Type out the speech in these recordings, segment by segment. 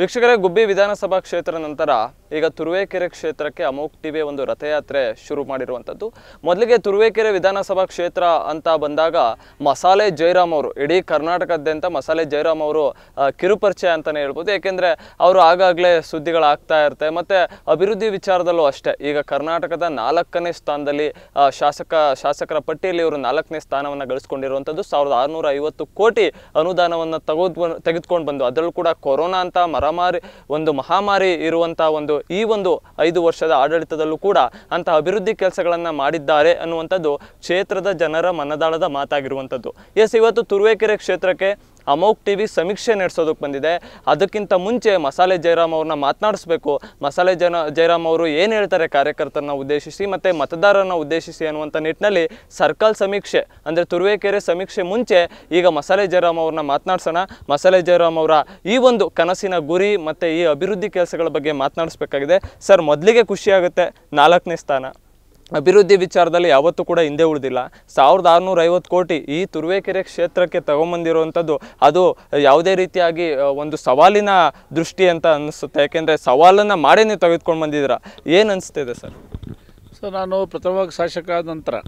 ವೀಕ್ಷಕರ ಗುಬ್ಬಿ ವಿಧಾನಸಭಾ ಕ್ಷೇತ್ರ ನಂತರ ಈಗ ತುರುವೇಕೆರೆ ಕ್ಷೇತ್ರಕ್ಕೆ ಅಮೋಕ್ ಟಿವಿ ಒಂದು ರಥಯಾತ್ರೆ ಶುರು ಮಾಡಿರುವಂಥದ್ದು ಮೊದಲಿಗೆ ತುರುವೇಕೆರೆ ವಿಧಾನಸಭಾ ಕ್ಷೇತ್ರ ಅಂತ ಬಂದಾಗ ಮಸಾಲೆ ಜಯರಾಮ್ ಅವರು ಇಡೀ ಕರ್ನಾಟಕದಾದ್ಯಂತ ಮಸಾಲೆ ಜಯರಾಮ್ ಅವರು ಕಿರುಪರಿಚಯ ಅಂತಲೇ ಹೇಳ್ಬೋದು ಏಕೆಂದರೆ ಅವರು ಆಗಾಗಲೇ ಸುದ್ದಿಗಳಾಗ್ತಾ ಇರುತ್ತೆ ಮತ್ತು ಅಭಿವೃದ್ಧಿ ವಿಚಾರದಲ್ಲೂ ಅಷ್ಟೇ ಈಗ ಕರ್ನಾಟಕದ ನಾಲ್ಕನೇ ಸ್ಥಾನದಲ್ಲಿ ಶಾಸಕ ಶಾಸಕರ ಪಟ್ಟಿಯಲ್ಲಿ ಇವರು ನಾಲ್ಕನೇ ಸ್ಥಾನವನ್ನು ಗಳಿಸ್ಕೊಂಡಿರುವಂಥದ್ದು ಸಾವಿರದ ಆರುನೂರ ಐವತ್ತು ಕೋಟಿ ಅನುದಾನವನ್ನು ತೆಗೆದು ತೆಗೆದುಕೊಂಡು ಬಂದು ಅದರಲ್ಲೂ ಕೂಡ ಕೊರೋನಾ ಅಂತ ಮರ ಮಹಾಮಾರಿ ಒಂದು ಮಹಾಮಾರಿ ಇರುವಂತಹ ಒಂದು ಈ ಒಂದು ಐದು ವರ್ಷದ ಆಡಳಿತದಲ್ಲೂ ಕೂಡ ಅಂತಹ ಅಭಿವೃದ್ಧಿ ಕೆಲಸಗಳನ್ನು ಮಾಡಿದ್ದಾರೆ ಅನ್ನುವಂಥದ್ದು ಕ್ಷೇತ್ರದ ಜನರ ಮನದಾಳದ ಮಾತಾಗಿರುವಂಥದ್ದು ಎಸ್ ಇವತ್ತು ತುರುವೇಕೆರೆ ಕ್ಷೇತ್ರಕ್ಕೆ ಅಮೋಕ್ ಟಿ ವಿ ಸಮೀಕ್ಷೆ ನಡೆಸೋದಕ್ಕೆ ಬಂದಿದೆ ಅದಕ್ಕಿಂತ ಮುಂಚೆ ಮಸಾಲೆ ಜಯರಾಮ್ ಅವ್ರನ್ನ ಮಾತನಾಡಿಸ್ಬೇಕು ಮಸಾಲೆ ಜನ ಜಯರಾಮ್ ಅವರು ಏನು ಹೇಳ್ತಾರೆ ಕಾರ್ಯಕರ್ತರನ್ನ ಉದ್ದೇಶಿಸಿ ಮತ್ತು ಮತದಾರರನ್ನ ಉದ್ದೇಶಿಸಿ ಅನ್ನುವಂಥ ನಿಟ್ಟಿನಲ್ಲಿ ಸರ್ಕಲ್ ಸಮೀಕ್ಷೆ ಅಂದರೆ ತುರುವೇಕೆರೆ ಸಮೀಕ್ಷೆ ಮುಂಚೆ ಈಗ ಮಸಾಲೆ ಜಯರಾಮ್ ಅವ್ರನ್ನ ಮಾತನಾಡ್ಸೋಣ ಮಸಾಲೆ ಜಯರಾಮ್ ಅವರ ಈ ಒಂದು ಕನಸಿನ ಗುರಿ ಗುರಿ ಮತ್ತು ಈ ಅಭಿವೃದ್ಧಿ ಕೆಲಸಗಳ ಬಗ್ಗೆ ಮಾತನಾಡಿಸ್ಬೇಕಾಗಿದೆ ಸರ್ ಮೊದಲಿಗೆ ಖುಷಿಯಾಗುತ್ತೆ ನಾಲ್ಕನೇ ಸ್ಥಾನ ಅಭಿವೃದ್ಧಿ ವಿಚಾರದಲ್ಲಿ ಯಾವತ್ತೂ ಕೂಡ ಹಿಂದೆ ಉಳಿದಿಲ್ಲ ಸಾವಿರದ ಆರುನೂರ ಐವತ್ತು ಕೋಟಿ ಈ ತುರುವೇಕೆರೆ ಕ್ಷೇತ್ರಕ್ಕೆ ತಗೊಂಬಂದಿರುವಂಥದ್ದು ಅದು ಯಾವುದೇ ರೀತಿಯಾಗಿ ಒಂದು ಸವಾಲಿನ ದೃಷ್ಟಿ ಅಂತ ಅನಿಸುತ್ತೆ ಯಾಕೆಂದರೆ ಸವಾಲನ್ನು ಮಾಡೇ ನೀವು ತೆಗೆದುಕೊಂಡು ಬಂದಿದ್ದೀರ ಏನು ಅನಿಸ್ತಿದೆ ಸರ್ ಸರ್ ನಾನು ಪ್ರಥಮವಾಗಿ ಶಾಸಕ ಆದ ನಂತರ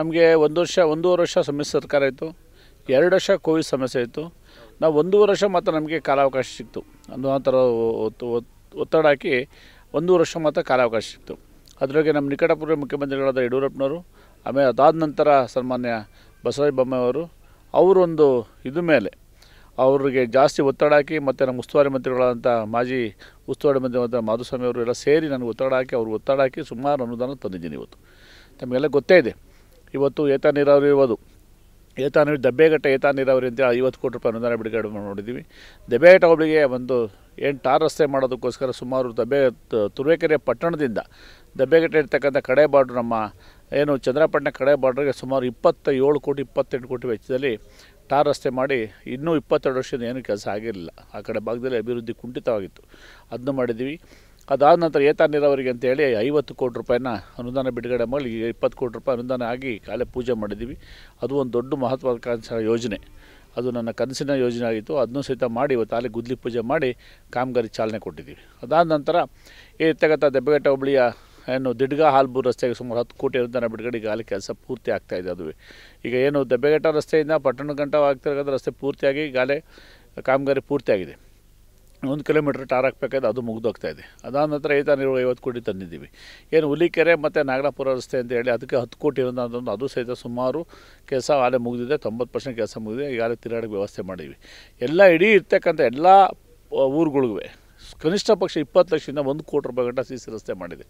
ನಮಗೆ ಒಂದು ವರ್ಷ ಒಂದೂವರೆ ವರ್ಷ ಸಮಿತಿ ಸರ್ಕಾರ ಇತ್ತು ಎರಡು ವರ್ಷ ಕೋವಿಡ್ ಸಮಸ್ಯೆ ಇತ್ತು ನಾವು ಒಂದು ವರ್ಷ ಮಾತ್ರ ನಮಗೆ ಕಾಲಾವಕಾಶ ಸಿಕ್ತು ಅನ್ನೋ ಥರ ಒತ್ತಡ ಹಾಕಿ ಒಂದು ವರ್ಷ ಮಾತ್ರ ಕಾಲಾವಕಾಶ ಸಿಕ್ತು ಅದರೊಳಗೆ ನಮ್ಮ ನಿಕಟಪೂರ್ವ ಮುಖ್ಯಮಂತ್ರಿಗಳಾದ ಯಡಿಯೂರಪ್ಪನವರು ಆಮೇಲೆ ಅದಾದ ನಂತರ ಸನ್ಮಾನ್ಯ ಬಸವರಾಜ ಬೊಮ್ಮಾಯಿಯವರು ಅವರೊಂದು ಇದು ಮೇಲೆ ಅವರಿಗೆ ಜಾಸ್ತಿ ಒತ್ತಡ ಹಾಕಿ ಮತ್ತು ನಮ್ಮ ಉಸ್ತುವಾರಿ ಮಂತ್ರಿಗಳಾದಂಥ ಮಾಜಿ ಉಸ್ತುವಾರಿ ಮಂತ್ರಿಗಳಾದ ಮಾಧುಸ್ವಾಮಿ ಅವರು ಎಲ್ಲ ಸೇರಿ ನನಗೆ ಒತ್ತಡ ಹಾಕಿ ಅವ್ರಿಗೆ ಒತ್ತಡ ಹಾಕಿ ಸುಮಾರು ಅನುದಾನ ತಂದಿದ್ದೀನಿ ಇವತ್ತು ನಮಗೆಲ್ಲ ಗೊತ್ತೇ ಇದೆ ಇವತ್ತು ಏತ ನೀರಾವರಿ ಇರ್ಬೋದು ಏತಾನು ದಬ್ಬೆಘಟ್ಟ ಏತ ಅಂತ ಐವತ್ತು ಕೋಟಿ ರೂಪಾಯಿ ಅನುದಾನ ಬಿಡುಗಡೆ ನೋಡಿದ್ದೀವಿ ದಬ್ಬೆಘಟ್ಟ ಹೋಬಳಿಗೆ ಒಂದು ಏನು ಟಾರ್ ರಸ್ತೆ ಮಾಡೋದಕ್ಕೋಸ್ಕರ ಸುಮಾರು ದಬ್ಬೆ ತುರುವೇಕೆರೆ ಪಟ್ಟಣದಿಂದ ದಬ್ಬೆಘಟ್ಟ ಇರ್ತಕ್ಕಂಥ ಕಡೆ ಬಾರ್ಡ್ರು ನಮ್ಮ ಏನು ಚಂದ್ರಪಟ್ಟಣ ಕಡೆ ಬಾರ್ಡ್ರಿಗೆ ಸುಮಾರು ಇಪ್ಪತ್ತ ಏಳು ಕೋಟಿ ಇಪ್ಪತ್ತೆಂಟು ಕೋಟಿ ವೆಚ್ಚದಲ್ಲಿ ಟಾರ್ ರಸ್ತೆ ಮಾಡಿ ಇನ್ನೂ ಇಪ್ಪತ್ತೆರಡು ವರ್ಷದಿಂದ ಏನು ಕೆಲಸ ಆಗಿರಲಿಲ್ಲ ಆ ಕಡೆ ಭಾಗದಲ್ಲಿ ಅಭಿವೃದ್ಧಿ ಕುಂಠಿತವಾಗಿತ್ತು ಅದನ್ನು ಮಾಡಿದ್ದೀವಿ ಅದಾದ ನಂತರ ಏತ ನೀರಾವರಿಗೆ ಅಂತೇಳಿ ಐವತ್ತು ಕೋಟಿ ರೂಪಾಯಿನ ಅನುದಾನ ಬಿಡುಗಡೆ ಮಾಡಿ ಇಪ್ಪತ್ತು ಕೋಟಿ ರೂಪಾಯಿ ಅನುದಾನ ಆಗಿ ಕಾಲೇ ಪೂಜೆ ಮಾಡಿದ್ದೀವಿ ಅದು ಒಂದು ದೊಡ್ಡ ಮಹತ್ವಾಕಾಂಕ್ಷ ಯೋಜನೆ ಅದು ನನ್ನ ಕನಸಿನ ಯೋಜನೆ ಆಗಿತ್ತು ಅದನ್ನೂ ಸಹಿತ ಮಾಡಿ ಇವತ್ತು ಅಲ್ಲಿ ಗುದ್ಲಿ ಪೂಜೆ ಮಾಡಿ ಕಾಮಗಾರಿ ಚಾಲನೆ ಕೊಟ್ಟಿದ್ದೀವಿ ಅದಾದ ನಂತರ ಈ ಏತಗತ ದೆಬ್ಬೆಘಟ್ಟ ಹೋಬಳಿಯ ಏನು ದಿಡ್ಗ ಹಾಲ್ಬು ರಸ್ತೆಗೆ ಸುಮಾರು ಹತ್ತು ಕೋಟಿ ಅನುದಾನ ಬಿಡುಗಡೆ ಈಗ ಅಲ್ಲಿ ಕೆಲಸ ಪೂರ್ತಿ ಆಗ್ತಾಯಿದೆ ಅದು ಈಗ ಏನು ದಬ್ಬೆಗಟ್ಟ ರಸ್ತೆಯಿಂದ ಪಟ್ಟಣ ಗಂಟ ಆಗ್ತಿರೋದು ರಸ್ತೆ ಪೂರ್ತಿಯಾಗಿ ಈಗಾಗಲೇ ಕಾಮಗಾರಿ ಪೂರ್ತಿಯಾಗಿದೆ ಒಂದು ಕಿಲೋಮೀಟ್ರ್ ಟಾರ್ ಹಾಕ್ಬೇಕಾದ್ರೆ ಅದು ಹೋಗ್ತಾ ಇದೆ ಅದಾದ ನಂತರ ನೀವು ಐವತ್ತು ಕೋಟಿ ತಂದಿದ್ದೀವಿ ಏನು ಹುಲಿಕೆರೆ ಮತ್ತು ನಾಗರಾಪುರ ರಸ್ತೆ ಅಂತ ಹೇಳಿ ಅದಕ್ಕೆ ಹತ್ತು ಕೋಟಿ ಇರೋದಂತ ಅದು ಸಹಿತ ಸುಮಾರು ಕೆಲಸ ಆಲೆ ಮುಗಿದಿದೆ ತೊಂಬತ್ತು ಪರ್ಸೆಂಟ್ ಕೆಲಸ ಮುಗಿದಿದೆ ಈಗಾಗಲೇ ತಿರಾಡಕ್ಕೆ ವ್ಯವಸ್ಥೆ ಮಾಡೀವಿ ಎಲ್ಲ ಇಡೀ ಇರ್ತಕ್ಕಂಥ ಎಲ್ಲ ಊರುಗಳಿಗೂ ಕನಿಷ್ಠ ಪಕ್ಷ ಇಪ್ಪತ್ತು ಲಕ್ಷದಿಂದ ಒಂದು ಕೋಟಿ ರೂಪಾಯಿ ಗಂಟ ಸಿ ಸಿ ರಸ್ತೆ ಮಾಡಿದೆ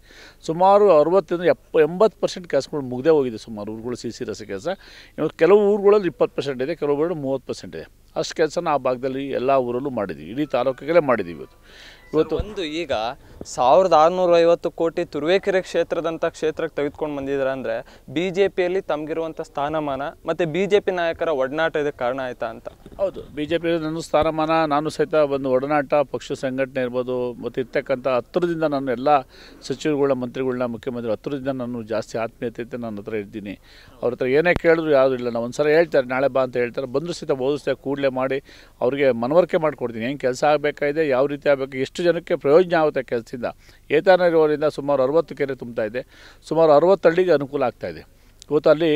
ಸುಮಾರು ಅರವತ್ತರಿಂದ ಎಪ್ಪ ಎಂಬತ್ತು ಪರ್ಸೆಂಟ್ ಕೆಲಸಗಳು ಮುಗ್ದೇ ಹೋಗಿದೆ ಸುಮಾರು ಊರುಗಳು ಸಿ ಸಿ ರಸ್ತೆ ಕೆಲಸ ಕೆಲವು ಊರುಗಳಲ್ಲಿ ಇಪ್ಪತ್ತು ಪರ್ಸೆಂಟ್ ಇದೆ ಕೆಲವು ಊರುಗಳು ಮೂವತ್ತು ಪರ್ಸೆಂಟ್ ಇದೆ ಅಷ್ಟು ಕೆಲಸನ ಆ ಭಾಗದಲ್ಲಿ ಎಲ್ಲ ಊರಲ್ಲೂ ಮಾಡಿದ್ದೀವಿ ಇಡೀ ತಾಲೂಕಿಗಲ್ಲೇ ಮಾಡಿದ್ದೀವಿ ಇವತ್ತು ಇವತ್ತು ಒಂದು ಈಗ ಸಾವಿರದ ಆರುನೂರ ಐವತ್ತು ಕೋಟಿ ತುರುವೇಕೆರೆ ಕ್ಷೇತ್ರದಂಥ ಕ್ಷೇತ್ರಕ್ಕೆ ತೆಗೆದುಕೊಂಡು ಬಂದಿದ್ರು ಅಂದರೆ ಬಿ ಜೆ ಪಿಯಲ್ಲಿ ತಮಗಿರುವಂಥ ಸ್ಥಾನಮಾನ ಮತ್ತು ಬಿ ಜೆ ಪಿ ನಾಯಕರ ಒಡನಾಟ ಇದಕ್ಕೆ ಕಾರಣ ಆಯಿತಾ ಅಂತ ಹೌದು ಬಿ ಜೆ ಪಿಯಲ್ಲಿ ನನ್ನ ಸ್ಥಾನಮಾನ ನಾನು ಸಹಿತ ಒಂದು ಒಡನಾಟ ಪಕ್ಷ ಸಂಘಟನೆ ಇರ್ಬೋದು ಮತ್ತು ಇರ್ತಕ್ಕಂಥ ಹತ್ತಿರದಿಂದ ನಾನು ಎಲ್ಲ ಸಚಿವರುಗಳನ್ನ ಮಂತ್ರಿಗಳನ್ನ ಮುಖ್ಯಮಂತ್ರಿ ಹತ್ತಿರದಿಂದ ನಾನು ಜಾಸ್ತಿ ಆತ್ಮೀಯತೆ ನನ್ನ ಹತ್ರ ಇದ್ದೀನಿ ಅವ್ರ ಹತ್ರ ಏನೇ ಕೇಳಿದ್ರು ಯಾವುದೂ ಇಲ್ಲ ನಾವು ಒಂದು ಸಲ ಹೇಳ್ತಾರೆ ನಾಳೆ ಬಾ ಅಂತ ಹೇಳ್ತಾರೆ ಬಂದರೂ ಸಹಿತ ಓದಿಸ್ತಾ ಕೂಡಲೇ ಮಾಡಿ ಅವರಿಗೆ ಮನವರಿಕೆ ಮಾಡಿಕೊಡ್ತೀನಿ ಹೆಂಗೆ ಕೆಲಸ ಆಗಬೇಕಾಗಿದೆ ಯಾವ ರೀತಿ ಆಗಬೇಕು ಎಷ್ಟು ಜನಕ್ಕೆ ಪ್ರಯೋಜನ ಆಗುತ್ತೆ ಕೆಲಸದಿಂದ ಏತಾನ ಸುಮಾರು ಅರವತ್ತು ಕೆರೆ ತುಂಬ್ತಾ ಇದೆ ಸುಮಾರು ಅರವತ್ತು ಹಳ್ಳಿಗೆ ಅನುಕೂಲ ಆಗ್ತಾಯಿದೆ ಇವತ್ತು ಅಲ್ಲಿ